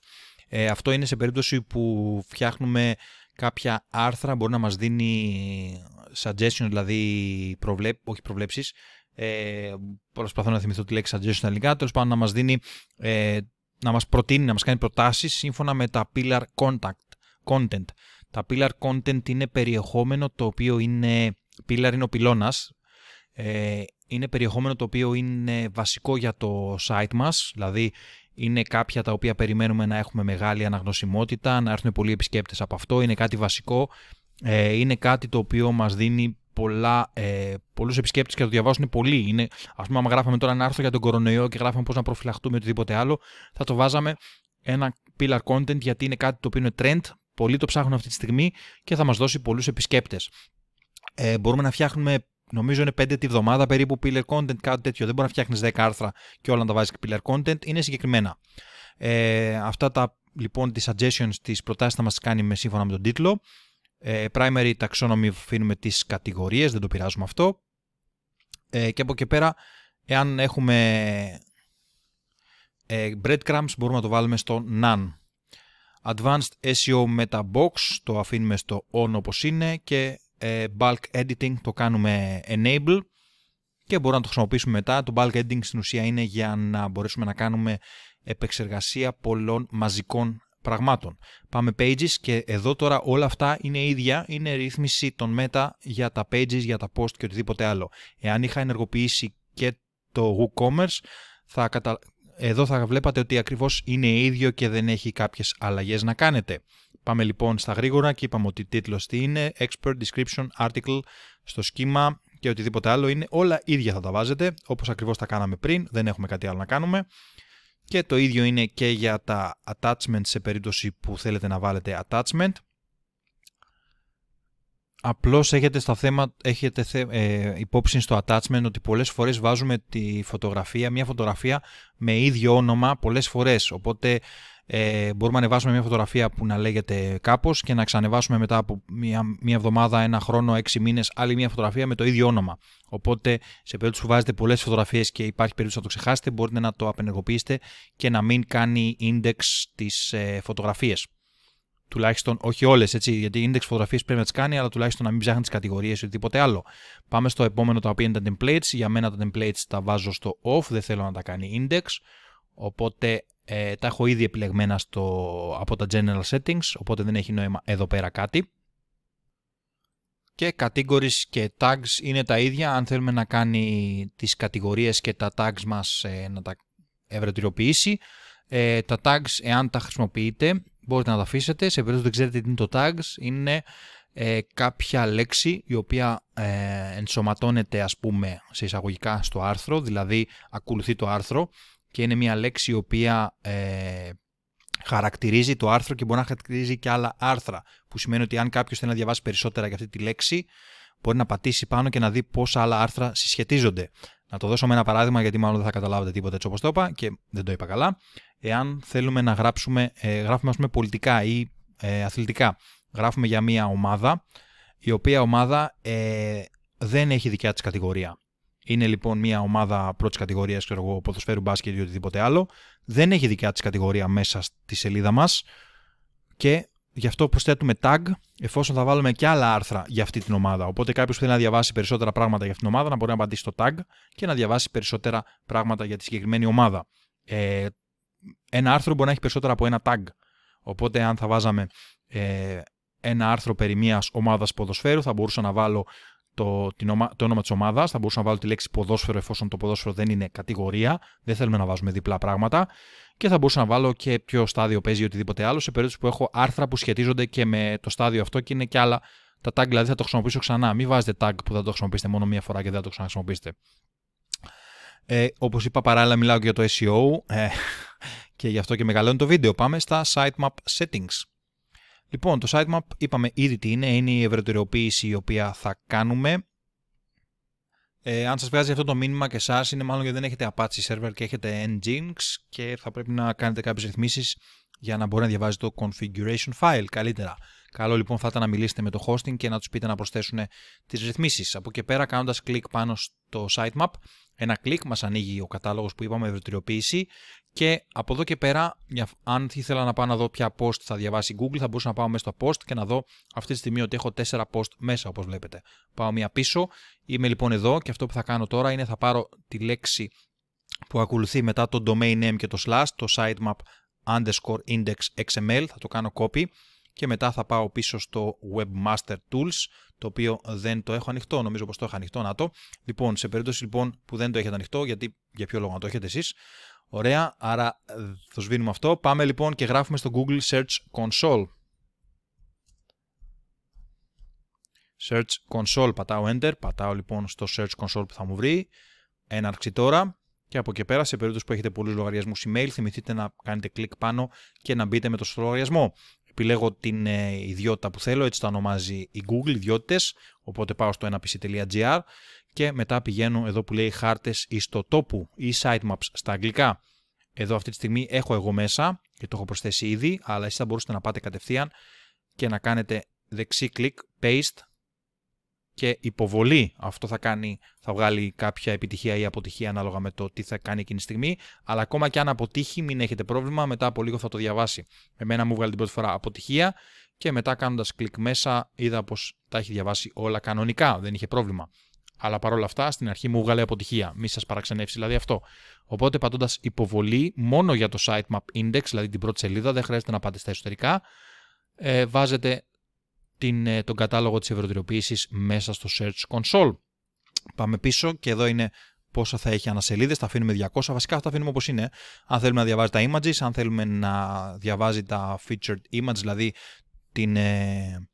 Ε, αυτό είναι σε περίπτωση που φτιάχνουμε κάποια άρθρα, μπορεί να μας δίνει Suggestions, δηλαδή προβλέπ, όχι προβλέψεις. Ε, προσπαθώ να θυμηθώ τη λέξη suggestion στα ελληνικά. Τέλος πάντων να μας δίνει, ε, να μας προτείνει, να μας κάνει προτάσεις σύμφωνα με τα pillar contact, content. Τα pillar content είναι περιεχόμενο το οποίο είναι... Pillar είναι ο πυλώνας. Ε, είναι περιεχόμενο το οποίο είναι βασικό για το site μας, δηλαδή είναι κάποια τα οποία περιμένουμε να έχουμε μεγάλη αναγνωσιμότητα, να έρθουν πολλοί επισκέπτες από αυτό, είναι κάτι βασικό, ε, είναι κάτι το οποίο μας δίνει πολλά, ε, πολλούς επισκέπτες και θα το διαβάσουν πολλοί. Είναι, ας πούμε, άμα γράφαμε τώρα ένα άρθρο για τον κορονοϊό και γράφαμε πώς να προφυλαχτούμε οτιδήποτε άλλο, θα το βάζαμε ένα pillar content γιατί είναι κάτι το οποίο είναι trend, πολλοί το ψάχνουν αυτή τη στιγμή και θα μας δώσει πολλούς επισκέπτες. Ε, μπορούμε να φτιάχνουμε νομίζω είναι 5 τη βδομάδα περίπου pillar content, κάτι τέτοιο. Δεν μπορεί να φτιάχνεις 10 άρθρα και όλα να τα βάζεις pillar content, είναι συγκεκριμένα. Ε, αυτά τα λοιπόν τις suggestions, τις προτάσεις θα μας κάνει με σύμφωνα με τον τίτλο. Ε, primary taxonomy αφήνουμε τις κατηγορίες, δεν το πειράζουμε αυτό. Ε, και από εκεί πέρα, εάν έχουμε ε, breadcrumbs μπορούμε να το βάλουμε στο none Advanced SEO Meta Box, το αφήνουμε στο on όπως είναι και ε, Bulk Editing το κάνουμε Enable και μπορούμε να το χρησιμοποιήσουμε μετά. Το Bulk Editing στην ουσία είναι για να μπορέσουμε να κάνουμε επεξεργασία πολλών μαζικών πραγμάτων. Πάμε pages και εδώ τώρα όλα αυτά είναι ίδια, είναι ρύθμιση των meta για τα pages, για τα post και οτιδήποτε άλλο. Εάν είχα ενεργοποιήσει και το WooCommerce θα, κατα... Εδώ θα βλέπατε ότι ακριβώς είναι ίδιο και δεν έχει κάποιες αλλαγές να κάνετε. Πάμε λοιπόν στα γρήγορα και είπαμε ότι τίτλος τι είναι, expert, description, article, στο σχήμα και οτιδήποτε άλλο είναι όλα ίδια θα τα βάζετε, όπως ακριβώς τα κάναμε πριν, δεν έχουμε κάτι άλλο να κάνουμε. Και το ίδιο είναι και για τα attachment σε περίπτωση που θέλετε να βάλετε attachment απλώς έχετε, στα θέμα, έχετε θε, ε, υπόψη στο attachment ότι πολλές φορές βάζουμε τη φωτογραφία, μια φωτογραφία με ίδιο όνομα πολλές φορές. Οπότε ε, μπορούμε να ανεβάσουμε μια φωτογραφία που να λέγεται κάπως και να ξανεβάσουμε μετά από μια, μια εβδομάδα, ένα χρόνο, έξι μήνες άλλη μια φωτογραφία με το ίδιο όνομα. Οπότε σε περίπτωση που βάζετε πολλές φωτογραφίες και υπάρχει περίπτωση να το ξεχάσετε μπορείτε να το απενεργοποιήσετε και να μην κάνει index τις ε, φωτογραφίες τουλάχιστον όχι όλες, έτσι, γιατί index φωτογραφίες πρέπει να τις κάνει, αλλά τουλάχιστον να μην ψάχνει τις κατηγορίες ή οτιδήποτε άλλο. Πάμε στο επόμενο, τα οποία είναι τα templates. Για μένα τα templates τα βάζω στο off, δεν θέλω να τα κάνει index. Οπότε ε, τα έχω ήδη επιλεγμένα στο, από τα general settings, οπότε δεν έχει νόημα εδώ πέρα κάτι. Και categories και tags είναι τα ίδια. Αν θέλουμε να κάνει τις κατηγορίες και τα tags μας ε, να τα ευρετηριοποιήσει. Ε, τα tags, εάν τα χρησιμοποιείτε, μπορείτε να τα αφήσετε. Σε περίπτωση που δεν ξέρετε τι είναι το tags, είναι ε, κάποια λέξη η οποία ε, ενσωματώνεται ας πούμε σε εισαγωγικά στο άρθρο, δηλαδή ακολουθεί το άρθρο και είναι μια λέξη η οποία ε, χαρακτηρίζει το άρθρο και μπορεί να χαρακτηρίζει και άλλα άρθρα που σημαίνει ότι αν κάποιος θέλει να διαβάσει περισσότερα για αυτή τη λέξη μπορεί να πατήσει πάνω και να δει πόσα άλλα άρθρα συσχετίζονται. Να το δώσω με ένα παράδειγμα, γιατί μάλλον δεν θα καταλάβετε τίποτα έτσι όπως το είπα και δεν το είπα καλά. Εάν θέλουμε να γράψουμε, ε, γράφουμε ας πούμε, πολιτικά ή ε, αθλητικά, γράφουμε για μια ομάδα, η οποία ομάδα ε, δεν έχει δικιά της κατηγορία. Είναι λοιπόν μια ομάδα πρώτης κατηγορίας, ξέρω εγώ, ποδοσφαίρου, μπάσκετ ή οτιδήποτε άλλο. Δεν έχει δικιά της κατηγορία μέσα στη σελίδα μας και Γι' αυτό προσθέτουμε tag, εφόσον θα βάλουμε και άλλα άρθρα για αυτή την ομάδα. Οπότε κάποιος που θέλει να διαβάσει περισσότερα πράγματα για αυτήν την ομάδα να μπορεί να απαντήσει στο tag και να διαβάσει περισσότερα πράγματα για τη συγκεκριμένη ομάδα. Ε, ένα άρθρο μπορεί να έχει περισσότερα από ένα tag. Οπότε αν θα βάζαμε ε, ένα άρθρο περί μιας ομάδας ποδοσφαίρου θα μπορούσα να βάλω το, την ομα, το όνομα της ομάδας. Θα μπορούσα να βάλω τη λέξη ποδόσφαιρο εφόσον το ποδόσφαιρο δεν είναι κατηγορία. Δεν θέλουμε να βάζουμε διπλά πράγματα. Και θα μπορούσα να βάλω και ποιο στάδιο παίζει ή οτιδήποτε άλλο σε περίπτωση που έχω άρθρα που σχετίζονται και με το στάδιο αυτό και είναι και άλλα. Τα tag δηλαδή θα το χρησιμοποιήσω ξανά. Μην βάζετε tag που θα το χρησιμοποιήσετε μόνο μία φορά και δεν θα το ξαναχρησιμοποιήσετε. Ε, όπως είπα παράλληλα μιλάω και για το SEO ε, και γι' αυτό και μεγαλώνει το βίντεο. Πάμε στα sitemap settings. Λοιπόν, το sitemap είπαμε ήδη τι είναι, είναι η ευρετεροποίηση η οποία θα κάνουμε. Ε, αν σας βγάζει αυτό το μήνυμα και εσάς είναι μάλλον γιατί δεν έχετε Apache server και έχετε Nginx και θα πρέπει να κάνετε κάποιες ρυθμίσεις για να μπορεί να διαβάζει το configuration file καλύτερα. Καλό λοιπόν θα ήταν να μιλήσετε με το hosting και να τους πείτε να προσθέσουν τις ρυθμίσεις. Από και πέρα κάνοντας κλικ πάνω στο sitemap, ένα κλικ μας ανοίγει ο κατάλογος που είπαμε ευρετηριοποίηση. Και από εδώ και πέρα, αν ήθελα να πάω να δω ποια post θα διαβάσει Google, θα μπορούσα να πάω μέσα στο post και να δω αυτή τη στιγμή ότι έχω τέσσερα post μέσα, όπως βλέπετε. Πάω μία πίσω, είμαι λοιπόν εδώ και αυτό που θα κάνω τώρα είναι θα πάρω τη λέξη που ακολουθεί μετά το domain name και το slash, το sitemap underscore index XML, θα το κάνω copy και μετά θα πάω πίσω στο Webmaster Tools, το οποίο δεν το έχω ανοιχτό, νομίζω πως το έχω ανοιχτό, να το. Λοιπόν, σε περίπτωση λοιπόν που δεν το έχετε ανοιχτό, γιατί για ποιο λόγο να το έχετε εσείς, Ωραία, άρα ε, το σβήνουμε αυτό. Πάμε λοιπόν και γράφουμε στο Google Search Console. Search Console, πατάω Enter, πατάω λοιπόν στο Search Console που θα μου βρει. Έναρξη τώρα. Και από εκεί πέρα, σε περίπτωση που έχετε πολλούς λογαριασμούς email, θυμηθείτε να κάνετε κλικ πάνω και να μπείτε με το λογαριασμό. Επιλέγω την ε, ιδιότητα που θέλω, έτσι το ονομάζει η Google, ιδιότητες, οπότε πάω στο 1 και μετά πηγαίνω εδώ που λέει χάρτες ή στο τόπου ή sitemaps στα αγγλικά. Εδώ αυτή τη στιγμή έχω εγώ μέσα και το έχω προσθέσει ήδη, αλλά εσείς θα μπορούσατε να πάτε κατευθείαν και να κάνετε δεξί κλικ, paste και υποβολή. Αυτό θα, κάνει, θα βγάλει κάποια επιτυχία ή αποτυχία ανάλογα με το τι θα κάνει εκείνη τη στιγμή. Αλλά ακόμα και αν αποτύχει, μην έχετε πρόβλημα. Μετά από λίγο θα το διαβάσει. Εμένα μου βγάλει την πρώτη φορά αποτυχία και μετά κάνοντας κλικ μέσα είδα πως τα έχει διαβάσει όλα κανονικά. Δεν είχε πρόβλημα. Αλλά παρόλα αυτά στην αρχή μου βγάλε αποτυχία. Μη σας παραξενεύσει δηλαδή αυτό. Οπότε πατώντας υποβολή μόνο για το sitemap index, δηλαδή την πρώτη σελίδα, δεν χρειάζεται να πάτε στα εσωτερικά. Ε, βάζετε την, ε, τον κατάλογο της ευρωτηριοποίηση μέσα στο Search Console. Πάμε πίσω και εδώ είναι πόσα θα έχει ανασελίδες, τα αφήνουμε 200, βασικά θα τα αφήνουμε όπως είναι. Αν θέλουμε να διαβάζει τα images, αν θέλουμε να διαβάζει τα featured images, δηλαδή την, ε,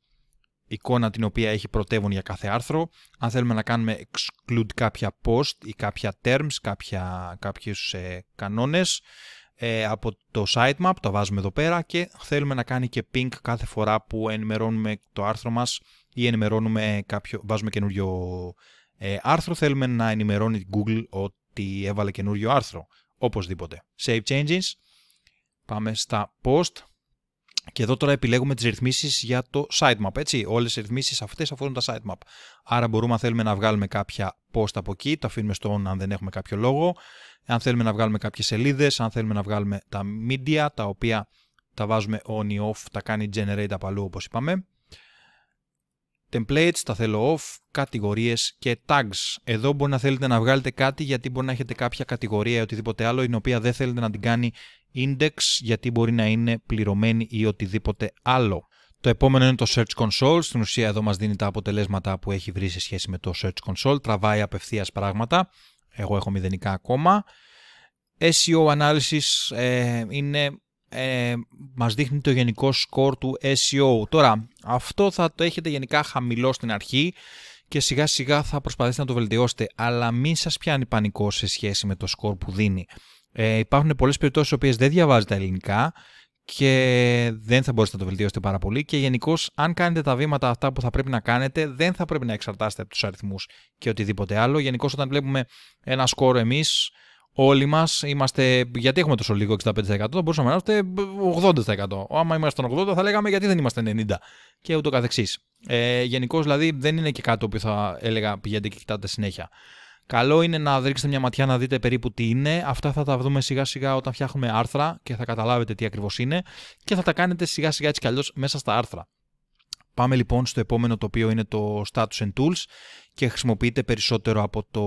εικόνα την οποία έχει πρωτεύων για κάθε άρθρο. Αν θέλουμε να κάνουμε exclude κάποια post ή κάποια terms, κάποια, κάποιους ε, κανόνες ε, από το sitemap, το βάζουμε εδώ πέρα και θέλουμε να κάνει και ping κάθε φορά που ενημερώνουμε το άρθρο μας ή ενημερώνουμε κάποιο, βάζουμε καινούριο ε, άρθρο, θέλουμε να ενημερώνει Google ότι έβαλε καινούριο άρθρο, οπωσδήποτε. Save changes, πάμε στα post, και εδώ τώρα επιλέγουμε τις ρυθμίσεις για το sitemap, έτσι. Όλες οι ρυθμίσεις αυτές αφορούν τα sitemap. Άρα μπορούμε αν θέλουμε να βγάλουμε κάποια post από εκεί, το αφήνουμε στο on αν δεν έχουμε κάποιο λόγο. Αν θέλουμε να βγάλουμε κάποιες σελίδες, αν θέλουμε να βγάλουμε τα media, τα οποία τα βάζουμε on ή off, τα κάνει generate από αλλού όπως είπαμε. Templates, τα θέλω off, κατηγορίες και tags. Εδώ μπορεί να θέλετε να βγάλετε κάτι γιατί μπορεί να έχετε κάποια κατηγορία ή οτιδήποτε άλλο η οποία δεν θέλετε να την κάνει index γιατί μπορεί να είναι πληρωμένη ή οτιδήποτε άλλο. Το επόμενο είναι το Search Console. Στην ουσία εδώ μας δίνει τα αποτελέσματα που έχει βρει σε σχέση με το Search Console. Τραβάει απευθείας πράγματα. Εγώ έχω μηδενικά ακόμα. SEO Analysis ε, είναι, ε, μας δείχνει το γενικό σκορ του SEO. Τώρα, αυτό θα το έχετε γενικά χαμηλό στην αρχή και σιγά σιγά θα προσπαθήσετε να το βελτιώσετε, αλλά μην σας πιάνει πανικό σε σχέση με το σκορ που δίνει. Ε, υπάρχουν πολλές περιπτώσεις οι οποίες δεν διαβάζετε ελληνικά και δεν θα μπορέσετε να το βελτιώσετε πάρα πολύ. Και γενικώ, αν κάνετε τα βήματα αυτά που θα πρέπει να κάνετε, δεν θα πρέπει να εξαρτάσετε από τους αριθμούς και οτιδήποτε άλλο. Γενικώ, όταν βλέπουμε ένα σκόρο εμείς, όλοι μας είμαστε. Γιατί έχουμε τόσο λίγο 65%, θα μπορούσαμε να είμαστε 80%. Άμα ήμασταν 80%, θα λέγαμε γιατί δεν είμαστε 90% και ούτω καθεξής. Ε, Γενικώς, δηλαδή, δεν είναι και κάτι που θα έλεγα πηγαίνετε και κοιτάτε συνέχεια. Καλό είναι να ρίξετε μια ματιά να δείτε περίπου τι είναι. Αυτά θα τα δούμε σιγά σιγά όταν φτιάχνουμε άρθρα και θα καταλάβετε τι ακριβώς είναι και θα τα κάνετε σιγά σιγά έτσι κι αλλιώς μέσα στα άρθρα. Πάμε λοιπόν στο επόμενο το οποίο είναι το Status and Tools και χρησιμοποιείται περισσότερο από το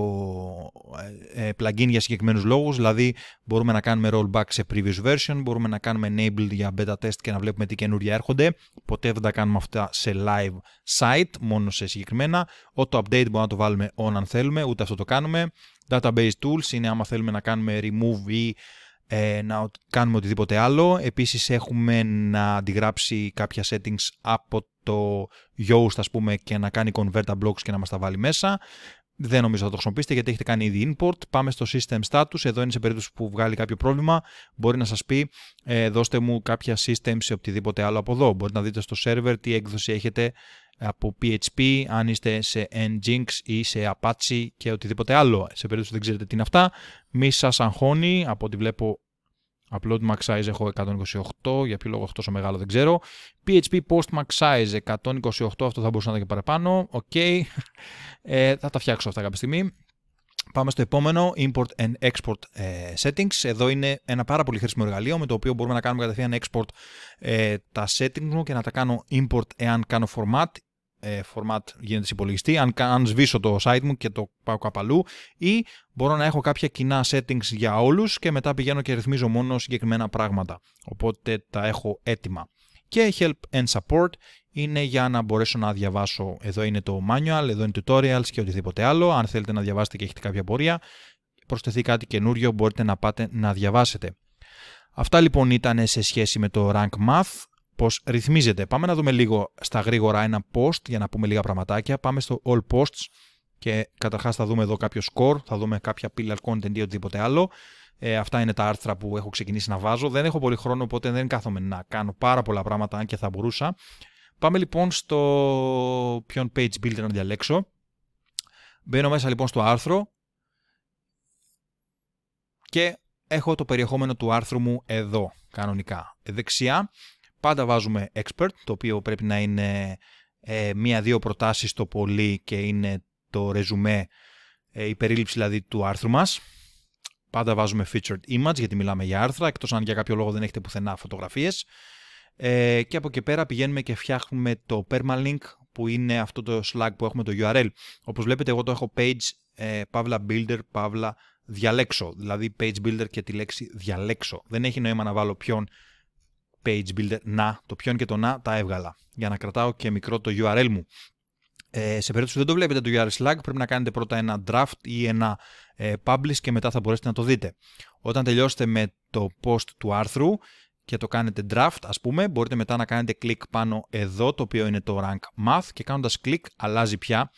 ε, ε, plugin για συγκεκριμένους λόγους, δηλαδή μπορούμε να κάνουμε rollback σε previous version, μπορούμε να κάνουμε enable για beta test και να βλέπουμε τι καινούργια έρχονται, ποτέ δεν τα κάνουμε αυτά σε live site, μόνο σε συγκεκριμένα, auto update μπορούμε να το βάλουμε on αν θέλουμε, ούτε αυτό το κάνουμε, database tools είναι άμα θέλουμε να κάνουμε remove ή ε, να κάνουμε οτιδήποτε άλλο. Επίσης έχουμε να αντιγράψει κάποια settings από το Yoast ας πούμε και να κάνει Converter blocks και να μας τα βάλει μέσα. Δεν νομίζω θα το χρησιμοποιήσετε γιατί έχετε κάνει ήδη import. Πάμε στο system status. Εδώ είναι σε περίπτωση που βγάλει κάποιο πρόβλημα. Μπορεί να σας πει ε, δώστε μου κάποια systems σε οτιδήποτε άλλο από εδώ. Μπορείτε να δείτε στο server τι έκδοση έχετε από PHP, αν είστε σε Nginx ή σε Apache και οτιδήποτε άλλο. Σε περίπτωση που δεν ξέρετε τι είναι αυτά, μη σας αγχώνει, από ό,τι βλέπω Upload max size έχω 128, για ποιο λόγο αυτό τόσο μεγάλο δεν ξέρω. PHP post max size 128, αυτό θα μπορούσε να ήταν και παραπάνω. Οκ, okay. ε, θα τα φτιάξω αυτά κάποια στιγμή. Πάμε στο επόμενο, import and export ε, settings. Εδώ είναι ένα πάρα πολύ χρήσιμο εργαλείο με το οποίο μπορούμε να κάνουμε κατευθείαν export ε, τα settings μου και να τα κάνω import εάν κάνω format ε, format γίνεται υπολογιστή, αν, αν σβήσω το site μου και το πάω κάπου αλλού, ή μπορώ να έχω κάποια κοινά settings για όλους και μετά πηγαίνω και ρυθμίζω μόνο συγκεκριμένα πράγματα. Οπότε τα έχω έτοιμα. Και help and support είναι για να μπορέσω να διαβάσω, εδώ είναι το manual, εδώ είναι tutorials και οτιδήποτε άλλο, αν θέλετε να διαβάσετε και έχετε κάποια πορεία, προσθεθεί κάτι καινούριο μπορείτε να πάτε να διαβάσετε. Αυτά λοιπόν ήταν σε σχέση με το Rank Math πώς ρυθμίζεται. Πάμε να δούμε λίγο στα γρήγορα ένα post για να πούμε λίγα πραγματάκια. Πάμε στο All Posts και καταρχάς θα δούμε εδώ κάποιο score, θα δούμε κάποια pillar content ή οτιδήποτε άλλο. Ε, αυτά είναι τα άρθρα που έχω ξεκινήσει να βάζω. Δεν έχω πολύ χρόνο, οπότε δεν κάθομαι να κάνω πάρα πολλά πράγματα, αν και θα μπορούσα. Πάμε λοιπόν στο ποιον page builder να διαλέξω. Μπαίνω μέσα λοιπόν στο άρθρο και έχω το περιεχόμενο του άρθρου μου εδώ, κανονικά. Δεξιά Πάντα βάζουμε expert, το οποίο πρέπει να είναι ε, μία-δύο προτάσεις το πολύ και είναι το ρεζουμέ, ε, η περίληψη δηλαδή του άρθρου μας. Πάντα βάζουμε featured image γιατί μιλάμε για άρθρα, εκτός αν για κάποιο λόγο δεν έχετε πουθενά φωτογραφίες. Ε, και από εκεί πέρα πηγαίνουμε και φτιάχνουμε το permalink που είναι αυτό το slug που έχουμε το URL. Όπως βλέπετε εγώ το έχω page, ε, Pavla Builder, Pavla διαλέξω. Δηλαδή page builder και τη λέξη διαλέξω. Δεν έχει νόημα να βάλω ποιον page builder να, το ποιον και το να τα έβγαλα για να κρατάω και μικρό το URL μου. Ε, σε περίπτωση που δεν το βλέπετε το URL slug πρέπει να κάνετε πρώτα ένα draft ή ένα ε, publish και μετά θα μπορέσετε να το δείτε. Όταν τελειώσετε με το post του άρθρου και το κάνετε draft ας πούμε μπορείτε μετά να κάνετε κλικ πάνω εδώ το οποίο είναι το rank math και κάνοντας click αλλάζει πια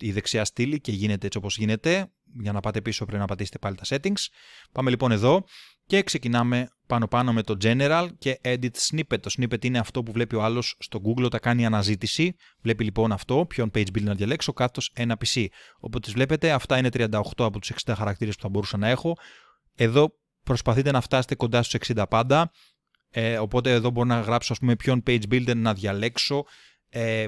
η δεξιά στήλη και γίνεται έτσι όπως γίνεται. Για να πάτε πίσω πρέπει να πατήσετε πάλι τα settings. Πάμε λοιπόν εδώ και ξεκινάμε πάνω-πάνω με το General και Edit Snippet. Το Snippet είναι αυτό που βλέπει ο άλλος στο Google όταν κάνει αναζήτηση. Βλέπει λοιπόν αυτό, ποιον page builder να διαλέξω, κάτω ένα PC. Οπότε βλέπετε, αυτά είναι 38 από τους 60 χαρακτήρες που θα μπορούσα να έχω. Εδώ προσπαθείτε να φτάσετε κοντά στους 60 πάντα. Ε, οπότε εδώ μπορώ να γράψω ας πούμε ποιον page builder να διαλέξω. Ε,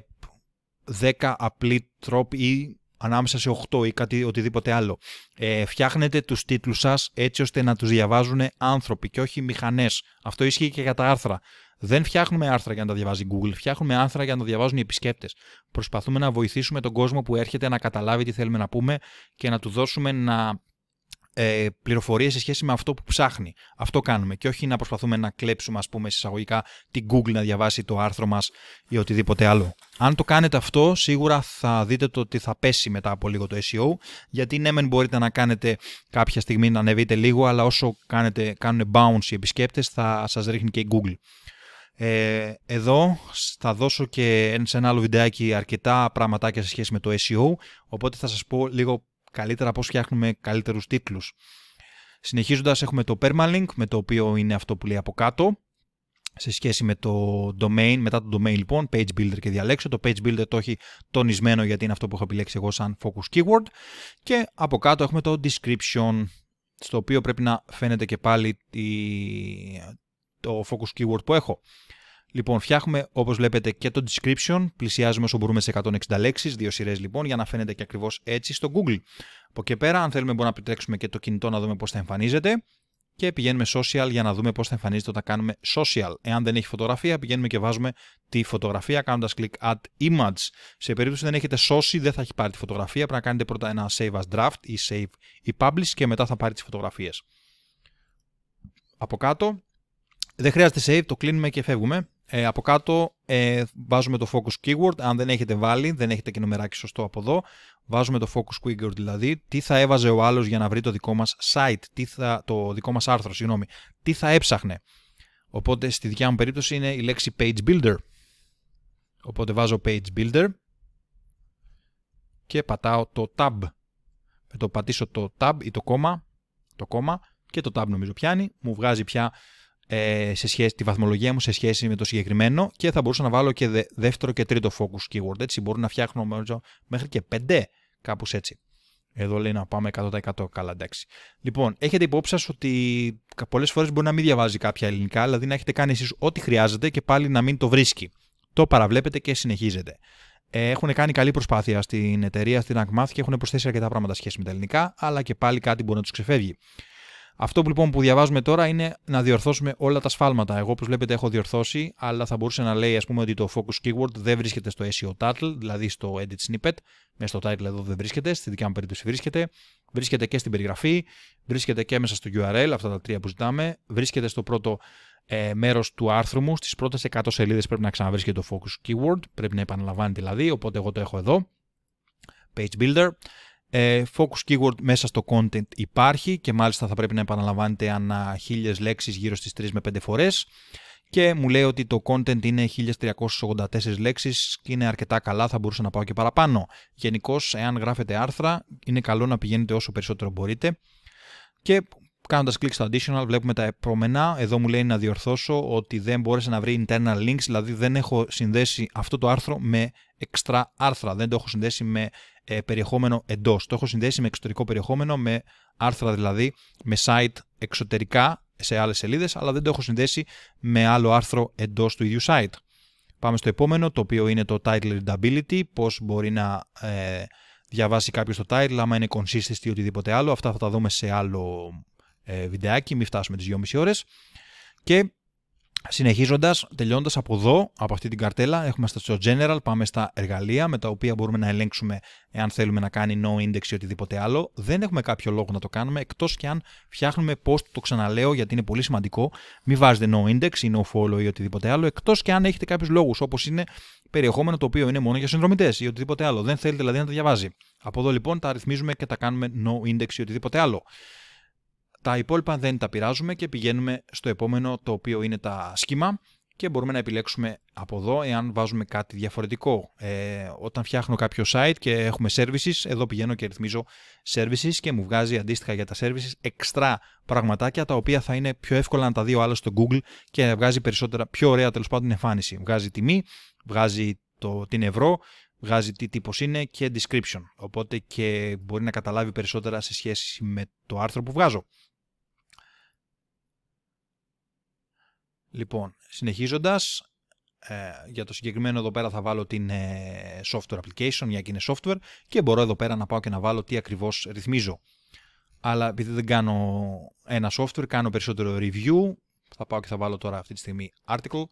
10 απλοί τρόποι ή ανάμεσα σε 8 ή κάτι οτιδήποτε άλλο. Ε, φτιάχνετε τους τίτλους σας έτσι ώστε να τους διαβάζουν άνθρωποι και όχι μηχανές. Αυτό ισχύει και για τα άρθρα. Δεν φτιάχνουμε άρθρα για να τα διαβάζει Google, φτιάχνουμε άρθρα για να τα διαβάζουν οι επισκέπτες. Προσπαθούμε να βοηθήσουμε τον κόσμο που έρχεται να καταλάβει τι θέλουμε να πούμε και να του δώσουμε να ε, πληροφορίες σε σχέση με αυτό που ψάχνει. Αυτό κάνουμε. Και όχι να προσπαθούμε να κλέψουμε, ας πούμε, εισαγωγικά την Google να διαβάσει το άρθρο μας ή οτιδήποτε άλλο. Αν το κάνετε αυτό, σίγουρα θα δείτε το ότι θα πέσει μετά από λίγο το SEO. Γιατί ναι, μεν μπορείτε να κάνετε κάποια στιγμή να ανεβείτε λίγο, αλλά όσο κάνετε, κάνουν bounce οι επισκέπτες, θα σας ρίχνει και η Google. Ε, εδώ θα δώσω και σε ένα άλλο βιντεάκι αρκετά πραγματάκια σε σχέση με το SEO, οπότε θα σας πω λίγο καλύτερα πώς φτιάχνουμε καλύτερους τίτλους. Συνεχίζοντας έχουμε το permalink με το οποίο είναι αυτό που λέει από κάτω σε σχέση με το domain, μετά το domain λοιπόν, page builder και διαλέξω. Το page builder το έχει τονισμένο γιατί είναι αυτό που έχω επιλέξει εγώ σαν focus keyword. Και από κάτω έχουμε το description, στο οποίο πρέπει να φαίνεται και πάλι το focus keyword που έχω. Λοιπόν, φτιάχνουμε όπως βλέπετε και το description. Πλησιάζουμε όσο μπορούμε σε 160 λέξεις, δύο σειρές λοιπόν, για να φαίνεται και ακριβώς έτσι στο Google. Από εκεί πέρα, αν θέλουμε, μπορούμε να επιτρέξουμε και το κινητό να δούμε πώς θα εμφανίζεται. Και πηγαίνουμε social για να δούμε πώς θα εμφανίζεται όταν κάνουμε social. Εάν δεν έχει φωτογραφία, πηγαίνουμε και βάζουμε τη φωτογραφία κάνοντας click add image. Σε περίπτωση που δεν έχετε σώσει, δεν θα έχει πάρει τη φωτογραφία. Πρέπει να κάνετε πρώτα ένα save as draft ή save ή publish και μετά θα πάρει τις φωτογραφίες. Από κάτω. Δεν χρειάζεται save, το κλείνουμε και φεύγουμε. Ε, από κάτω ε, βάζουμε το focus keyword. Αν δεν έχετε βάλει, δεν έχετε και νομεράκι σωστό από εδώ. Βάζουμε το focus keyword δηλαδή. Τι θα έβαζε ο άλλος για να βρει το δικό μας site, τι θα, το δικό μας άρθρο, συγγνώμη. Τι θα έψαχνε. Οπότε στη δικιά μου περίπτωση είναι η λέξη page builder. Οπότε βάζω page builder και πατάω το tab. Με το πατήσω το tab ή το κόμμα, το κόμμα και το tab νομίζω πιάνει. Μου βγάζει πια ε, σε σχέση, τη βαθμολογία μου σε σχέση με το συγκεκριμένο και θα μπορούσα να βάλω και δεύτερο και τρίτο focus keyword. Έτσι μπορώ να φτιάχνω μέχρι και πέντε, κάπως έτσι. Εδώ λέει να πάμε 100% καλά, εντάξει. Λοιπόν, έχετε υπόψη σας ότι πολλές φορές μπορεί να μην διαβάζει κάποια ελληνικά, δηλαδή να έχετε κάνει εσείς ό,τι χρειάζεται και πάλι να μην το βρίσκει. Το παραβλέπετε και συνεχίζετε. Ε, έχουν κάνει καλή προσπάθεια στην εταιρεία, στην ΑΚΜΑΘ και έχουν προσθέσει αρκετά πράγματα σχέση με τα ελληνικά, αλλά και πάλι κάτι μπορεί να τους ξεφεύγει. Αυτό που λοιπόν που διαβάζουμε τώρα είναι να διορθώσουμε όλα τα σφάλματα. Εγώ, όπως βλέπετε, έχω διορθώσει, αλλά θα μπορούσε να λέει ας πούμε, ότι το focus keyword δεν βρίσκεται στο SEO title, δηλαδή στο edit snippet. Μέσα στο title εδώ δεν βρίσκεται, στη δικιά μου περίπτωση βρίσκεται. Βρίσκεται και στην περιγραφή, βρίσκεται και μέσα στο URL, αυτά τα τρία που ζητάμε. Βρίσκεται στο πρώτο ε, μέρος του άρθρου μου. Στις πρώτες 100 σελίδες πρέπει να ξαναβρίσκεται το focus keyword, πρέπει να επαναλαμβάνει δηλαδή, οπότε εγώ το έχω εδώ. Page Builder. Ε, focus keyword μέσα στο content υπάρχει και μάλιστα θα πρέπει να επαναλαμβάνεται ανά χίλιες λέξεις γύρω στις 3 με 5 φορές και μου λέει ότι το content είναι 1384 λέξεις και είναι αρκετά καλά, θα μπορούσα να πάω και παραπάνω. Γενικώς, εάν γράφετε άρθρα, είναι καλό να πηγαίνετε όσο περισσότερο μπορείτε και κάνοντας κλικ στο additional βλέπουμε τα επόμενα. Εδώ μου λέει να διορθώσω ότι δεν μπόρεσα να βρει internal links, δηλαδή δεν έχω συνδέσει αυτό το άρθρο με extra άρθρα, δεν το έχω συνδέσει με ε, περιεχόμενο εντός. Το έχω συνδέσει με εξωτερικό περιεχόμενο, με άρθρα δηλαδή, με site εξωτερικά σε άλλες σελίδες, αλλά δεν το έχω συνδέσει με άλλο άρθρο εντός του ίδιου site. Πάμε στο επόμενο, το οποίο είναι το title readability, πώς μπορεί να ε, διαβάσει κάποιος το title, άμα είναι consistent ή οτιδήποτε άλλο. Αυτά θα τα δούμε σε άλλο ε, βιντεάκι, μην φτάσουμε τις 2,5 ώρες. Και Συνεχίζοντας, τελειώντας από εδώ, από αυτή την καρτέλα, έχουμε στο General, πάμε στα εργαλεία με τα οποία μπορούμε να ελέγξουμε εάν θέλουμε να κάνει no index ή οτιδήποτε άλλο. Δεν έχουμε κάποιο λόγο να το κάνουμε, εκτός και αν φτιάχνουμε post, το ξαναλέω γιατί είναι πολύ σημαντικό. μη βάζετε no index ή no follow ή οτιδήποτε άλλο, εκτός και αν έχετε κάποιους λόγους, όπως είναι περιεχόμενο το οποίο είναι μόνο για συνδρομητές ή οτιδήποτε άλλο. Δεν θέλετε δηλαδή να τα διαβάζει. Από εδώ λοιπόν τα αριθμίζουμε και τα κάνουμε no index ή οτιδήποτε άλλο. Τα υπόλοιπα δεν τα πειράζουμε και πηγαίνουμε στο επόμενο το οποίο είναι τα σχήμα και μπορούμε να επιλέξουμε από εδώ εάν βάζουμε κάτι διαφορετικό. Ε, όταν φτιάχνω κάποιο site και έχουμε services, εδώ πηγαίνω και ρυθμίζω services και μου βγάζει αντίστοιχα για τα services εξτρά πραγματάκια τα οποία θα είναι πιο εύκολα να τα δει ο άλλος στο Google και βγάζει περισσότερα, πιο ωραία τέλος πάντων εμφάνιση. Βγάζει τιμή, βγάζει το, την ευρώ, βγάζει τι τύπος είναι και description. Οπότε και μπορεί να καταλάβει περισσότερα σε σχέση με το άρθρο που βγάζω. Λοιπόν, συνεχίζοντας, ε, για το συγκεκριμένο εδώ πέρα θα βάλω την ε, software application, μια και είναι software, και μπορώ εδώ πέρα να πάω και να βάλω τι ακριβώς ρυθμίζω. Αλλά επειδή δεν κάνω ένα software, κάνω περισσότερο review, θα πάω και θα βάλω τώρα αυτή τη στιγμή article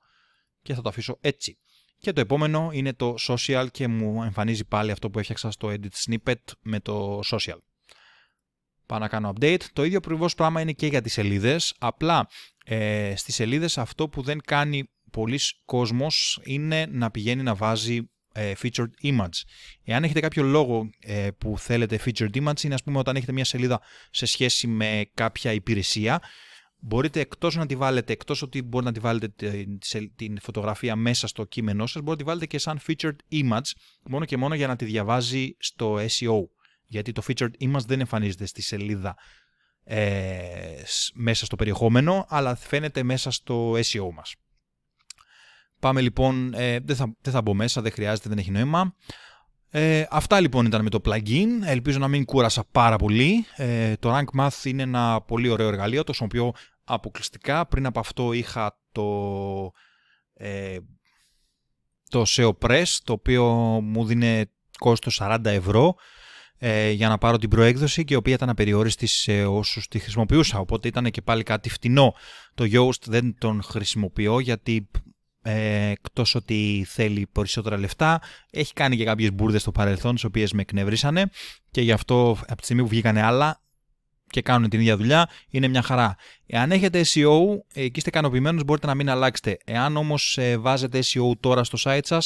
και θα το αφήσω έτσι. Και το επόμενο είναι το social και μου εμφανίζει πάλι αυτό που έφτιαξα στο edit snippet με το social πάω να κάνω update. Το ίδιο ακριβώς πράγμα είναι και για τις σελίδες, απλά ε, στις σελίδες αυτό που δεν κάνει πολλοί κόσμος είναι να πηγαίνει να βάζει ε, featured image. Εάν έχετε κάποιο λόγο ε, που θέλετε featured image είναι ας πούμε όταν έχετε μια σελίδα σε σχέση με κάποια υπηρεσία Μπορείτε εκτός να τη βάλετε, εκτός ότι μπορείτε να τη βάλετε την φωτογραφία μέσα στο κείμενό σας, μπορείτε να τη βάλετε και σαν featured image, μόνο και μόνο για να τη διαβάζει στο SEO γιατί το featured image δεν εμφανίζεται στη σελίδα ε, μέσα στο περιεχόμενο, αλλά φαίνεται μέσα στο SEO μας. Πάμε λοιπόν, ε, δεν, θα, δεν θα μπω μέσα, δεν χρειάζεται, δεν έχει νόημα. Ε, αυτά λοιπόν ήταν με το plugin. Ελπίζω να μην κούρασα πάρα πολύ. Ε, το Rank Math είναι ένα πολύ ωραίο εργαλείο, το οποίο αποκλειστικά πριν από αυτό είχα το, ε, το SEO Press, το οποίο μου δίνει κόστος 40 ευρώ ε, για να πάρω την προέκδοση και η οποία ήταν απεριόριστη σε όσους τη χρησιμοποιούσα. Οπότε ήταν και πάλι κάτι φτηνό. Το Yoast δεν τον χρησιμοποιώ γιατί ε, εκτός ότι θέλει περισσότερα λεφτά, έχει κάνει και κάποιες μπουρδες στο παρελθόν τις οποίες με εκνευρίσανε και γι' αυτό από τη στιγμή που βγήκανε άλλα και κάνουν την ίδια δουλειά, είναι μια χαρά. Εάν έχετε SEO ε, και είστε ικανοποιημένοι, μπορείτε να μην αλλάξετε. Εάν όμως ε, βάζετε SEO τώρα στο site σας,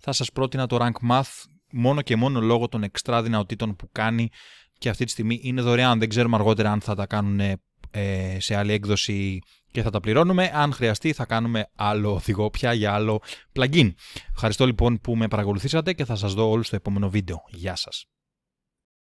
θα σας πρότεινα το Rank Math μόνο και μόνο λόγω των εξτρά δυνατοτήτων που κάνει και αυτή τη στιγμή είναι δωρεάν. Δεν ξέρουμε αργότερα αν θα τα κάνουν ε, σε άλλη έκδοση και θα τα πληρώνουμε. Αν χρειαστεί θα κάνουμε άλλο οδηγό πια για άλλο plugin. Ευχαριστώ λοιπόν που με παρακολουθήσατε και θα σας δω όλους στο επόμενο βίντεο. Γεια σας.